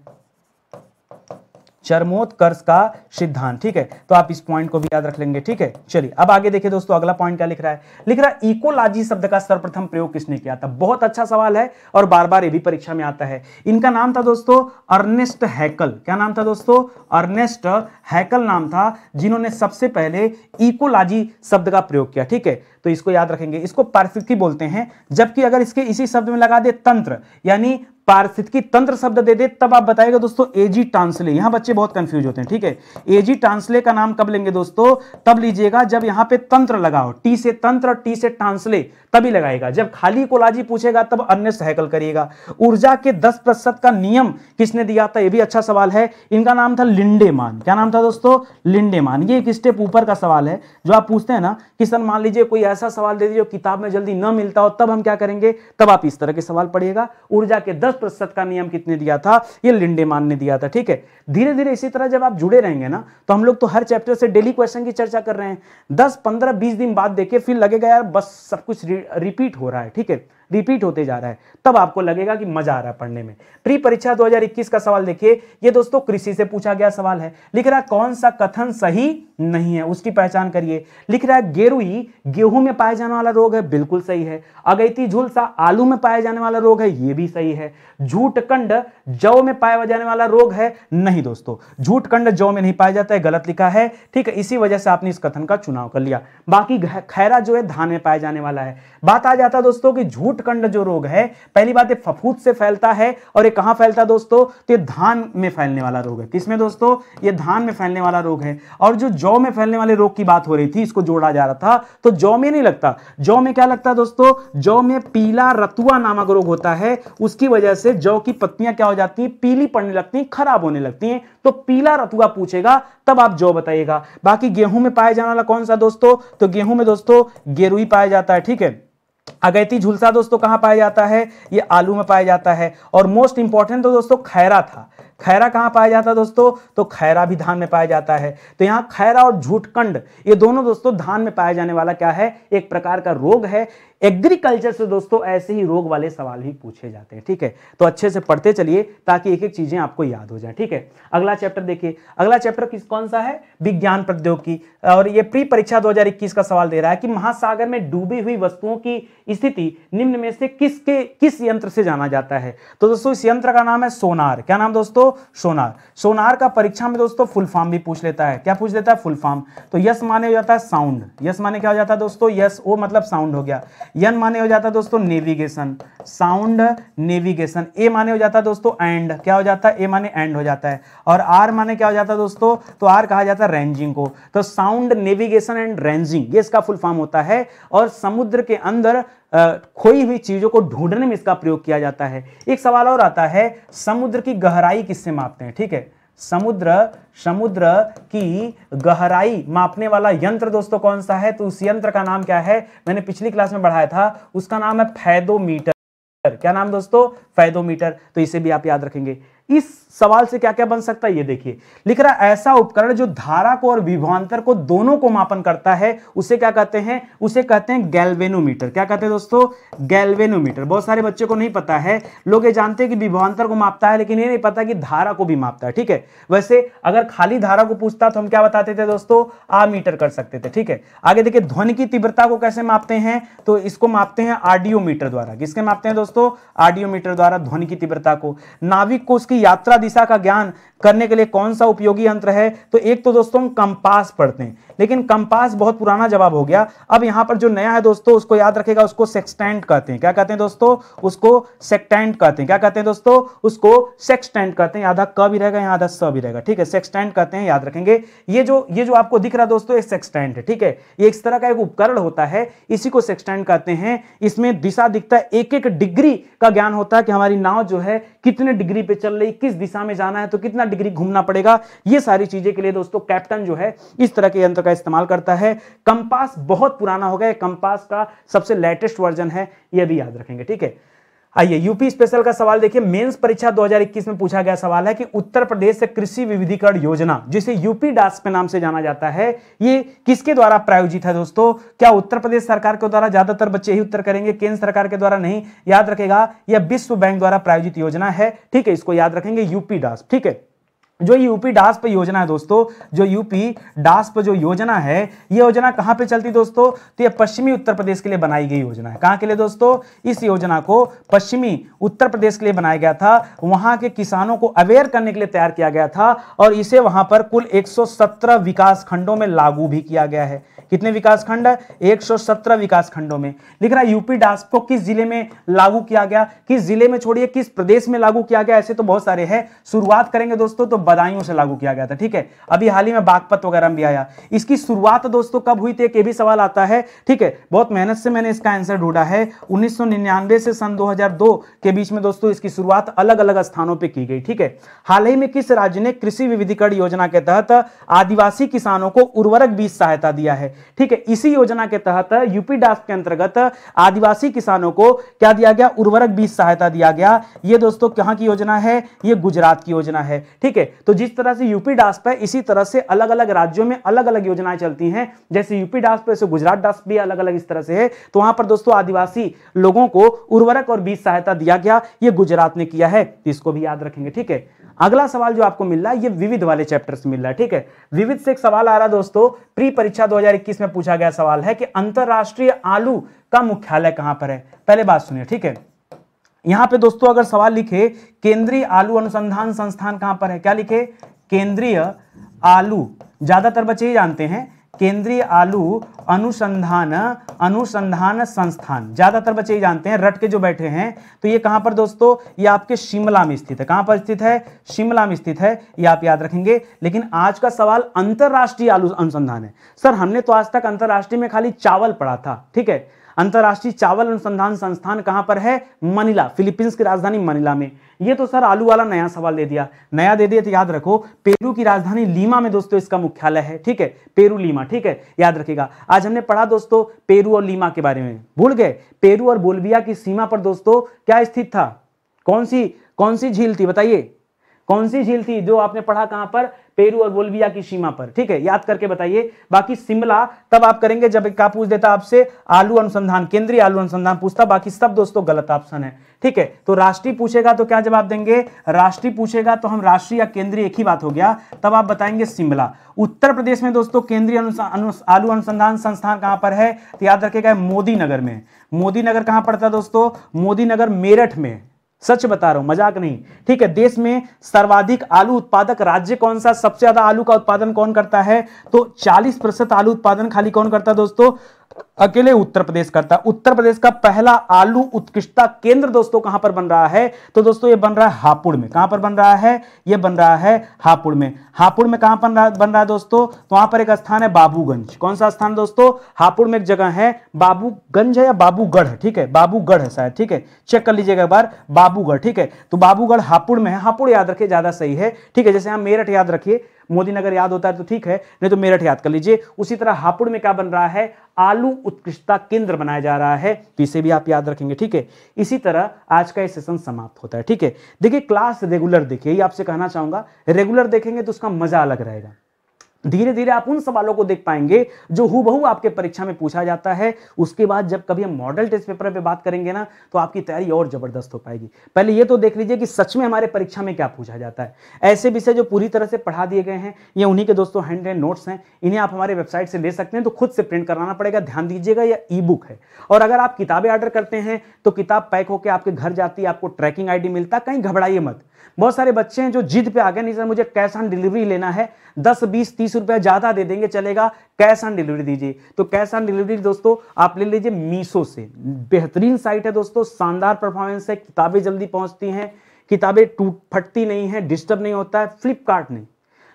चरमोत्कर्ष का सिद्धांत ठीक है तो आप इस पॉइंट को भी याद रख लेंगे ठीक है चलिए अब आगे देखिए दोस्तों अगला पॉइंट क्या लिख रहा है लिख रहा है इकोलॉजी शब्द का सर्वप्रथम प्रयोग किसने किया था बहुत अच्छा सवाल है और बार बार ये भी परीक्षा में आता है इनका नाम था दोस्तों अर्नेस्ट हैकल क्या नाम था दोस्तों अर्नेस्ट हैकल नाम था जिन्होंने सबसे पहले इकोलॉजी शब्द का प्रयोग किया ठीक है तो इसको याद रखेंगे इसको पार्थिकी बोलते हैं जबकि अगर इसके इसी शब्द में लगा दे तंत्र यानी पारिस्थितिकी तंत्र शब्द दे दे तब आप बताएगा दोस्तों एजी टांसले यहां बच्चे बहुत कंफ्यूज होते हैं ठीक है एजी टांसले का नाम कब लेंगे दोस्तों तब लीजिएगा जब यहां पे तंत्र लगाओ टी से तंत्र टी से टांसले तभी लगाएगा जब खाली कोलाजी पूछेगा तब अन्य सहकल करिएगा ऊर्जा के दस प्रतिशत का नियम किसने दिया था यह भी अच्छा सवाल है इनका नाम था लिंडेमान क्या नाम था दोस्तों लिंडेमान ये एक स्टेप ऊपर का सवाल है जो आप पूछते हैं ना कि सर मान लीजिए कोई ऐसा सवाल दे दीजिए जो किताब में जल्दी न मिलता हो तब हम क्या करेंगे तब आप इस तरह के सवाल पढ़िएगा ऊर्जा के दस दस प्रतिशत का नियम कितने दिया था ये लिंडेमान ने दिया था ठीक है धीरे धीरे इसी तरह जब आप जुड़े रहेंगे ना तो हम लोग तो हर चैप्टर से डेली क्वेश्चन की चर्चा कर रहे हैं दस पंद्रह बीस दिन बाद देखिए फिर लगेगा यार बस सब कुछ रिपीट हो रहा है ठीक है रिपीट होते जा रहा है तब आपको लगेगा कि मजा आ रहा है पढ़ने में प्री परीक्षा 2021 का सवाल देखिए ये दोस्तों कृषि से पूछा गया सवाल है लिख रहा है कौन सा कथन सही नहीं है उसकी पहचान करिए लिख रहा है गेरुई गेहूं में पाया जाने वाला रोग है बिल्कुल सही है अगैती झुलसा आलू में पाया जाने वाला रोग है ये भी सही है झूठकंड जव में पाया जाने वाला रोग है नहीं दोस्तों झूठकंड जव में नहीं पाया जाता है गलत लिखा है ठीक है इसी वजह से आपने इस कथन का चुनाव कर लिया बाकी खैरा जो है धान में पाया जाने वाला है बात आ जाता है दोस्तों की झूठ अंतकंड जो रोग है पहली बात ये फफूद से फैलता है और ये कहां फैलता है दोस्तों तो ये धान में फैलने वाला रोग है किसमें दोस्तों ये धान में फैलने वाला रोग है और जो जौ में फैलने वाले रोग की बात हो रही थी इसको जोड़ा जा रहा था तो जौ में नहीं लगता जौ में क्या लगता है दोस्तों जौ में पीला रतुआ नामक रोग होता है उसकी वजह से जौ की पत्तियां क्या हो जाती है पीली पड़ने लगती है खराब होने लगती है तो पीला रतुआ पूछेगा तब आप जौ बताइएगा बाकी गेहूं में पाया जाने वाला कौन सा दोस्तों तो गेहूं में दोस्तों गेरुई पाया जाता है ठीक है अगैती झुलसा दोस्तों कहाँ पाया जाता है ये आलू में पाया जाता है और मोस्ट इंपॉर्टेंट तो दोस्तों खैरा था खैरा कहाँ पाया जाता है दोस्तों तो खैरा भी धान में पाया जाता है तो यहाँ खैरा और झूठकंड ये दोनों दोस्तों धान में पाया जाने वाला क्या है एक प्रकार का रोग है एग्रीकल्चर से दोस्तों ऐसे ही रोग वाले सवाल भी पूछे जाते हैं ठीक है तो अच्छे से पढ़ते चलिए ताकि एक एक चीजें आपको याद हो जाए ठीक है अगला चैप्टर देखिए अगला चैप्टर किस कौन सा है विज्ञान प्रौद्योगिकी और ये प्री परीक्षा 2021 का सवाल दे रहा है कि महासागर में डूबी हुई वस्तुओं की स्थिति निम्न में से किसके किस यंत्र से जाना जाता है तो दोस्तों इस यंत्र का नाम है सोनार क्या नाम दोस्तों सोनार सोनार का परीक्षा में दोस्तों फुल फॉर्म भी पूछ लेता है क्या पूछ लेता है फुल फॉर्म तो यस माने हो जाता है साउंड यस माने क्या हो जाता है दोस्तों यस ओ मतलब साउंड हो गया यन माने हो जाता है दोस्तों नेविगेशन साउंड नेविगेशन ए माने हो जाता है दोस्तों एंड क्या हो जाता है ए माने एंड हो जाता है और आर माने क्या हो जाता है दोस्तों तो आर कहा जाता है रेंजिंग को तो साउंड नेविगेशन एंड रेंजिंग ये इसका फुल फॉर्म होता है और समुद्र के अंदर खोई हुई चीज़ों को ढूंढने में इसका प्रयोग किया जाता है एक सवाल और आता है समुद्र की गहराई किससे मापते हैं ठीक है समुद्र समुद्र की गहराई मापने वाला यंत्र दोस्तों कौन सा है तो उस यंत्र का नाम क्या है मैंने पिछली क्लास में पढ़ाया था उसका नाम है फैदोमीटर क्या नाम दोस्तों फैदोमीटर तो इसे भी आप याद रखेंगे इस सवाल से क्या क्या बन सकता है ये देखिए लिख रहा ऐसा उपकरण जो धारा को और विभवांतर को दोनों को मापन करता है उसे क्या कहते हैं उसे कहते हैं गैल्वेनोमीटर क्या कहते हैं दोस्तों गैल्वेनोमीटर बहुत सारे बच्चे को नहीं पता है लोग ये जानते हैं कि विभवांतर को मापता है लेकिन ये नहीं पता कि धारा को भी मापता है ठीक है वैसे अगर खाली धारा को पूछता तो हम क्या बताते थे दोस्तों आ मीटर कर सकते थे ठीक है आगे देखिए ध्वनि की तीव्रता को कैसे मापते हैं तो इसको मापते हैं आर्डियोमीटर द्वारा किसके मापते हैं दोस्तों आर्डियोमीटर द्वारा ध्वनि की तीव्रता को नाविक को उसकी यात्रा दिशा का ज्ञान करने के लिए कौन सा उपयोगी यंत्र है तो एक तो दोस्तों कंपास पढ़ते हैं लेकिन कंपास बहुत पुराना जवाब हो गया अब यहां पर जो नया है दोस्तों उसको याद रखेगा उसको सेक्सटेंट कहते हैं क्या कहते हैं दोस्तों उसको सेक्टेंट कहते हैं क्या कहते हैं दोस्तों उसको सेक्सटेंट कहते हैं आधा क भी रहेगा यहाँ आधा स भी रहेगा ठीक है सेक्सटेंट कहते हैं याद रखेंगे ये जो ये जो आपको दिख रहा दोस्तों सेक्सटेंट है ठीक है ये इस तरह का एक उपकरण होता है इसी को सेक्सटेंट कहते हैं इसमें दिशा दिखता है एक एक डिग्री का ज्ञान होता है कि हमारी नाव जो है कितने डिग्री पे चल रही किस दिशा में जाना है तो कितना डिग्री घूमना पड़ेगा ये सारी चीजें के लिए दोस्तों कैप्टन जो है इस तरह के यंत्र का इस्तेमाल करता है कंपास बहुत पुराना हो गया कंपास का सबसे लेटेस्ट वर्जन है यह भी याद रखेंगे ठीक है आइए यूपी स्पेशल का सवाल देखिए मेंस परीक्षा 2021 में पूछा गया सवाल है कि उत्तर प्रदेश कृषि विविधीकरण योजना जिसे यूपी डास के नाम से जाना जाता है ये किसके द्वारा प्रायोजित है दोस्तों क्या उत्तर प्रदेश सरकार के द्वारा ज्यादातर बच्चे ही उत्तर करेंगे केंद्र सरकार के द्वारा नहीं याद रखेगा यह विश्व बैंक द्वारा प्रायोजित योजना है ठीक है इसको याद रखेंगे यूपी डास ठीक है जो यूपी डास्प योजना है दोस्तों जो यूपी डास्प जो योजना है ये योजना कहाँ पे चलती दोस्तों तो ये पश्चिमी उत्तर प्रदेश के लिए बनाई गई योजना है कहाँ के लिए दोस्तों इस योजना को पश्चिमी उत्तर प्रदेश के लिए बनाया गया था वहां के किसानों को अवेयर करने के लिए तैयार किया गया था और इसे वहां पर कुल एक विकास खंडों में लागू भी किया गया है कितने विकास खंड है सत्रह विकास खंडों में लिख रहा है यूपी डास्क को किस जिले में लागू किया गया किस जिले में छोड़िए किस प्रदेश में लागू किया गया ऐसे तो बहुत सारे हैं शुरुआत करेंगे दोस्तों तो बदायूं से लागू किया गया था ठीक है अभी हाल ही में बागपत वगैरह में भी आया इसकी शुरुआत दोस्तों कब हुई थी भी सवाल आता है ठीक है बहुत मेहनत से मैंने इसका आंसर ढूंढा है उन्नीस से सन दो के बीच में दोस्तों इसकी शुरुआत अलग अलग स्थानों पर की गई ठीक है हाल ही में किस राज्य ने कृषि विविधीकरण योजना के तहत आदिवासी किसानों को उर्वरक बीज सहायता दिया है ठीक है इसी योजना के तहत यूपी डास्क के अंतर्गत आदिवासी किसानों को क्या दिया गया उर्वरक बीज सहायता दिया गया ये दोस्तों कहां की योजना है ये गुजरात की योजना है ठीक है तो जिस तरह से यूपी डास्प है इसी तरह से अलग अलग राज्यों में अलग अलग योजनाएं चलती हैं जैसे यूपी डास्प पर गुजरात डास्प भी अलग अलग इस तरह से है तो वहां पर दोस्तों आदिवासी लोगों को उर्वरक और बीज सहायता दिया गया ये गुजरात ने किया है इसको भी याद रखेंगे ठीक है अगला सवाल जो आपको मिल रहा है ये विविध वाले चैप्टर से मिल रहा है ठीक है विविध से एक सवाल आ रहा है दोस्तों प्री परीक्षा 2021 में पूछा गया सवाल है कि अंतरराष्ट्रीय आलू का मुख्यालय कहां पर है पहले बात सुनिए ठीक है यहां पे दोस्तों अगर सवाल लिखे केंद्रीय आलू अनुसंधान संस्थान कहां पर है क्या लिखे केंद्रीय आलू ज्यादातर बच्चे ही जानते हैं केंद्रीय आलू अनुसंधान अनुसंधान संस्थान ज्यादातर बच्चे ये जानते हैं रट के जो बैठे हैं तो ये कहां पर दोस्तों ये आपके शिमला में स्थित है कहां पर स्थित है शिमला में स्थित है ये आप याद रखेंगे लेकिन आज का सवाल अंतरराष्ट्रीय आलू अनुसंधान है सर हमने तो आज तक अंतरराष्ट्रीय में खाली चावल पढ़ा था ठीक है अंतर्राष्ट्रीय चावल अनुसंधान संस्थान कहां पर है मनीला फिलीपींस की राजधानी मनीला में ये तो सर आलू वाला नया सवाल दे दिया नया दे दिया तो याद रखो पेरू की राजधानी लीमा में दोस्तों इसका मुख्यालय है ठीक है पेरू लीमा ठीक है याद रखेगा आज हमने पढ़ा दोस्तों पेरू और लीमा के बारे में भूल गए पेरू और बोलविया की सीमा पर दोस्तों क्या स्थित था कौन सी कौन सी झील थी बताइए कौन सी झील थी जो आपने पढ़ा कहां पर पेरू और बोलविया की सीमा पर ठीक है याद करके बताइए बाकी शिमला तब आप करेंगे जब क्या पूछ देता आपसे आलू अनुसंधान केंद्रीय आलू अनुसंधान पूछता बाकी सब दोस्तों गलत ऑप्शन है ठीक है तो राष्ट्रीय पूछेगा तो क्या जवाब देंगे राष्ट्रीय पूछेगा तो हम राष्ट्रीय या केंद्रीय एक ही बात हो गया तब आप बताएंगे शिमला उत्तर प्रदेश में दोस्तों केंद्रीय आलू अनुसंधान संस्थान कहां पर है तो याद रखेगा मोदी नगर में मोदी नगर कहां पड़ता है दोस्तों मोदी नगर मेरठ में सच बता रहा हूं मजाक नहीं ठीक है देश में सर्वाधिक आलू उत्पादक राज्य कौन सा सबसे ज्यादा आलू का उत्पादन कौन करता है तो 40 प्रतिशत आलू उत्पादन खाली कौन करता है दोस्तों अकेले उत्तर प्रदेश करता है उत्तर प्रदेश का पहला आलू उत्कृष्टता केंद्र दोस्तों कहां पर बन रहा है तो दोस्तों ये बन रहा है हापुड़ में कहां पर बन रहा है ये बन रहा है हापुड़ में हापुड़ में कहां बन रहा बन रहा है दोस्तों तो वहां पर एक स्थान है बाबूगंज कौन सा स्थान दोस्तों हापुड़ में एक जगह है बाबूगंज है या बाबूगढ़ ठीक है बाबूगढ़ है शायद ठीक है चेक कर लीजिएगा एक बार बाबूगढ़ ठीक है तो बाबूगढ़ हापुड़ में है हापुड़ याद रखिए ज्यादा सही है ठीक है जैसे यहां मेरठ याद रखिए मोदी नगर याद होता है तो ठीक है नहीं तो मेरठ याद कर लीजिए उसी तरह हापुड़ में क्या बन रहा है आलू उत्कृष्टता केंद्र बनाया जा रहा है तो इसे भी आप याद रखेंगे ठीक है इसी तरह आज का ये सेशन समाप्त होता है ठीक है देखिए क्लास रेगुलर देखिए आपसे कहना चाहूंगा रेगुलर देखेंगे तो उसका मजा अलग रहेगा धीरे धीरे आप उन सवालों को देख पाएंगे जो हूबहू आपके परीक्षा में पूछा जाता है उसके बाद जब कभी हम मॉडल टेस्ट पेपर पे बात करेंगे ना तो आपकी तैयारी और जबरदस्त हो पाएगी पहले ये तो देख लीजिए कि सच में हमारे परीक्षा में क्या पूछा जाता है ऐसे विषय जो पूरी तरह से पढ़ा दिए गए हैं या उन्हीं के दोस्तों हैंड हैंड नोट्स हैं इन्हें आप हमारे वेबसाइट से ले सकते हैं तो खुद से प्रिंट कराना पड़ेगा ध्यान दीजिएगा या ई बुक है और अगर आप किताबें ऑर्डर करते हैं तो किताब पैक होकर आपके घर जाती है आपको ट्रैकिंग आई मिलता कहीं घबराइए मत बहुत सारे बच्चे हैं जो जिद पे आ गए नहीं सर मुझे कैश ऑन डिलीवरी लेना है दस बीस तीस रुपया ज़्यादा दे देंगे चलेगा कैश ऑन डिलीवरी दीजिए तो कैश ऑन डिलीवरी दोस्तों आप ले लीजिए मीशो से बेहतरीन साइट है दोस्तों शानदार परफॉर्मेंस है किताबें जल्दी पहुंचती हैं किताबें टूट फटती नहीं है डिस्टर्ब नहीं होता है फ्लिपकार्ट नहीं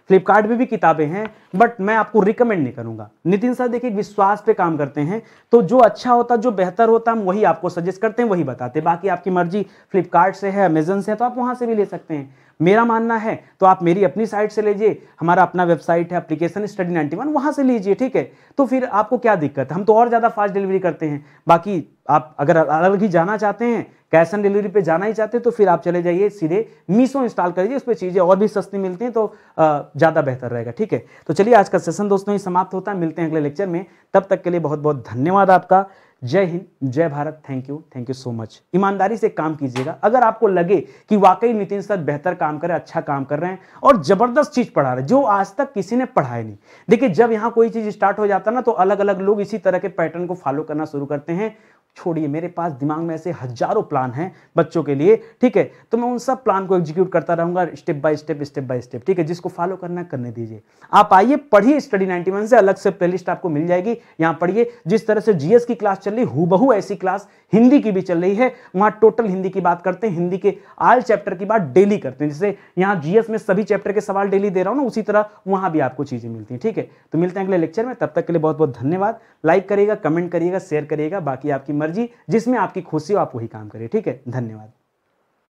फ्लिपकार्ट भी किताबें हैं बट मैं आपको रिकमेंड नहीं करूंगा नितिन सर देखिए विश्वास पे काम करते हैं तो जो अच्छा होता जो बेहतर होता हम वही आपको सजेस्ट करते हैं वही बताते हैं बाकी आपकी मर्जी फ्लिपकार्ट से है अमेजन से है तो आप वहां से भी ले सकते हैं मेरा मानना है तो आप मेरी अपनी साइट से लीजिए हमारा अपना वेबसाइट है एप्लीकेशन स्टडी नाइन्टी वन वहाँ से लीजिए ठीक है तो फिर आपको क्या दिक्कत है हम तो और ज़्यादा फास्ट डिलीवरी करते हैं बाकी आप अगर अलग ही जाना चाहते हैं कैश ऑन डिलीवरी पे जाना ही चाहते हैं तो फिर आप चले जाइए सीधे मीशो इंस्टॉल कर उस पर चीज़ें और भी सस्ती मिलती हैं तो ज़्यादा बेहतर रहेगा ठीक है तो चलिए आज का सेशन दोस्तों ही समाप्त होता है मिलते हैं अगले लेक्चर में तब तक के लिए बहुत बहुत धन्यवाद आपका जय हिंद जय Bharat thank you thank you so much ईमानदारी से काम कीजिएगा अगर आपको लगे कि वाकई नितिन सर बेहतर काम कर रहे अच्छा काम कर रहे हैं और जबरदस्त चीज पढ़ा रहे हैं जो आज तक किसी ने पढ़ाए नहीं देखिए जब यहाँ कोई चीज स्टार्ट हो जाता ना तो अलग अलग लोग इसी तरह के पैटर्न को फॉलो करना शुरू करते हैं छोड़िए मेरे पास दिमाग में ऐसे हजारों प्लान हैं बच्चों के लिए ठीक है तो मैं उन सब प्लान को एग्जीक्यूट करता रहूंगा step by step step by step ठीक है जिसको फॉलो करना करने दीजिए आप आइए पढ़िए स्टडी नाइनटी वन से अलग से प्लेलिस्ट आपको मिल जाएगी यहाँ पढ़िए जिस तरह से जीएस की क्लास चल रही हु ऐसी क्लास हिंदी की भी चल रही है वहाँ टोटल हिंदी की बात करते हैं हिंदी के आल चैप्टर की बात डेली करते हैं जैसे यहाँ जीएस में सभी चैप्टर के सवाल डेली दे रहा हूँ ना उसी तरह वहाँ भी आपको चीज़ें मिलती हैं ठीक है तो मिलते हैं अगले लेक्चर में तब तक के लिए बहुत बहुत धन्यवाद लाइक करिएगा कमेंट करिएगा शेयर करिएगा बाकी आपकी मर्जी जिसमें आपकी खुशी हो आप वही काम करिए ठीक है धन्यवाद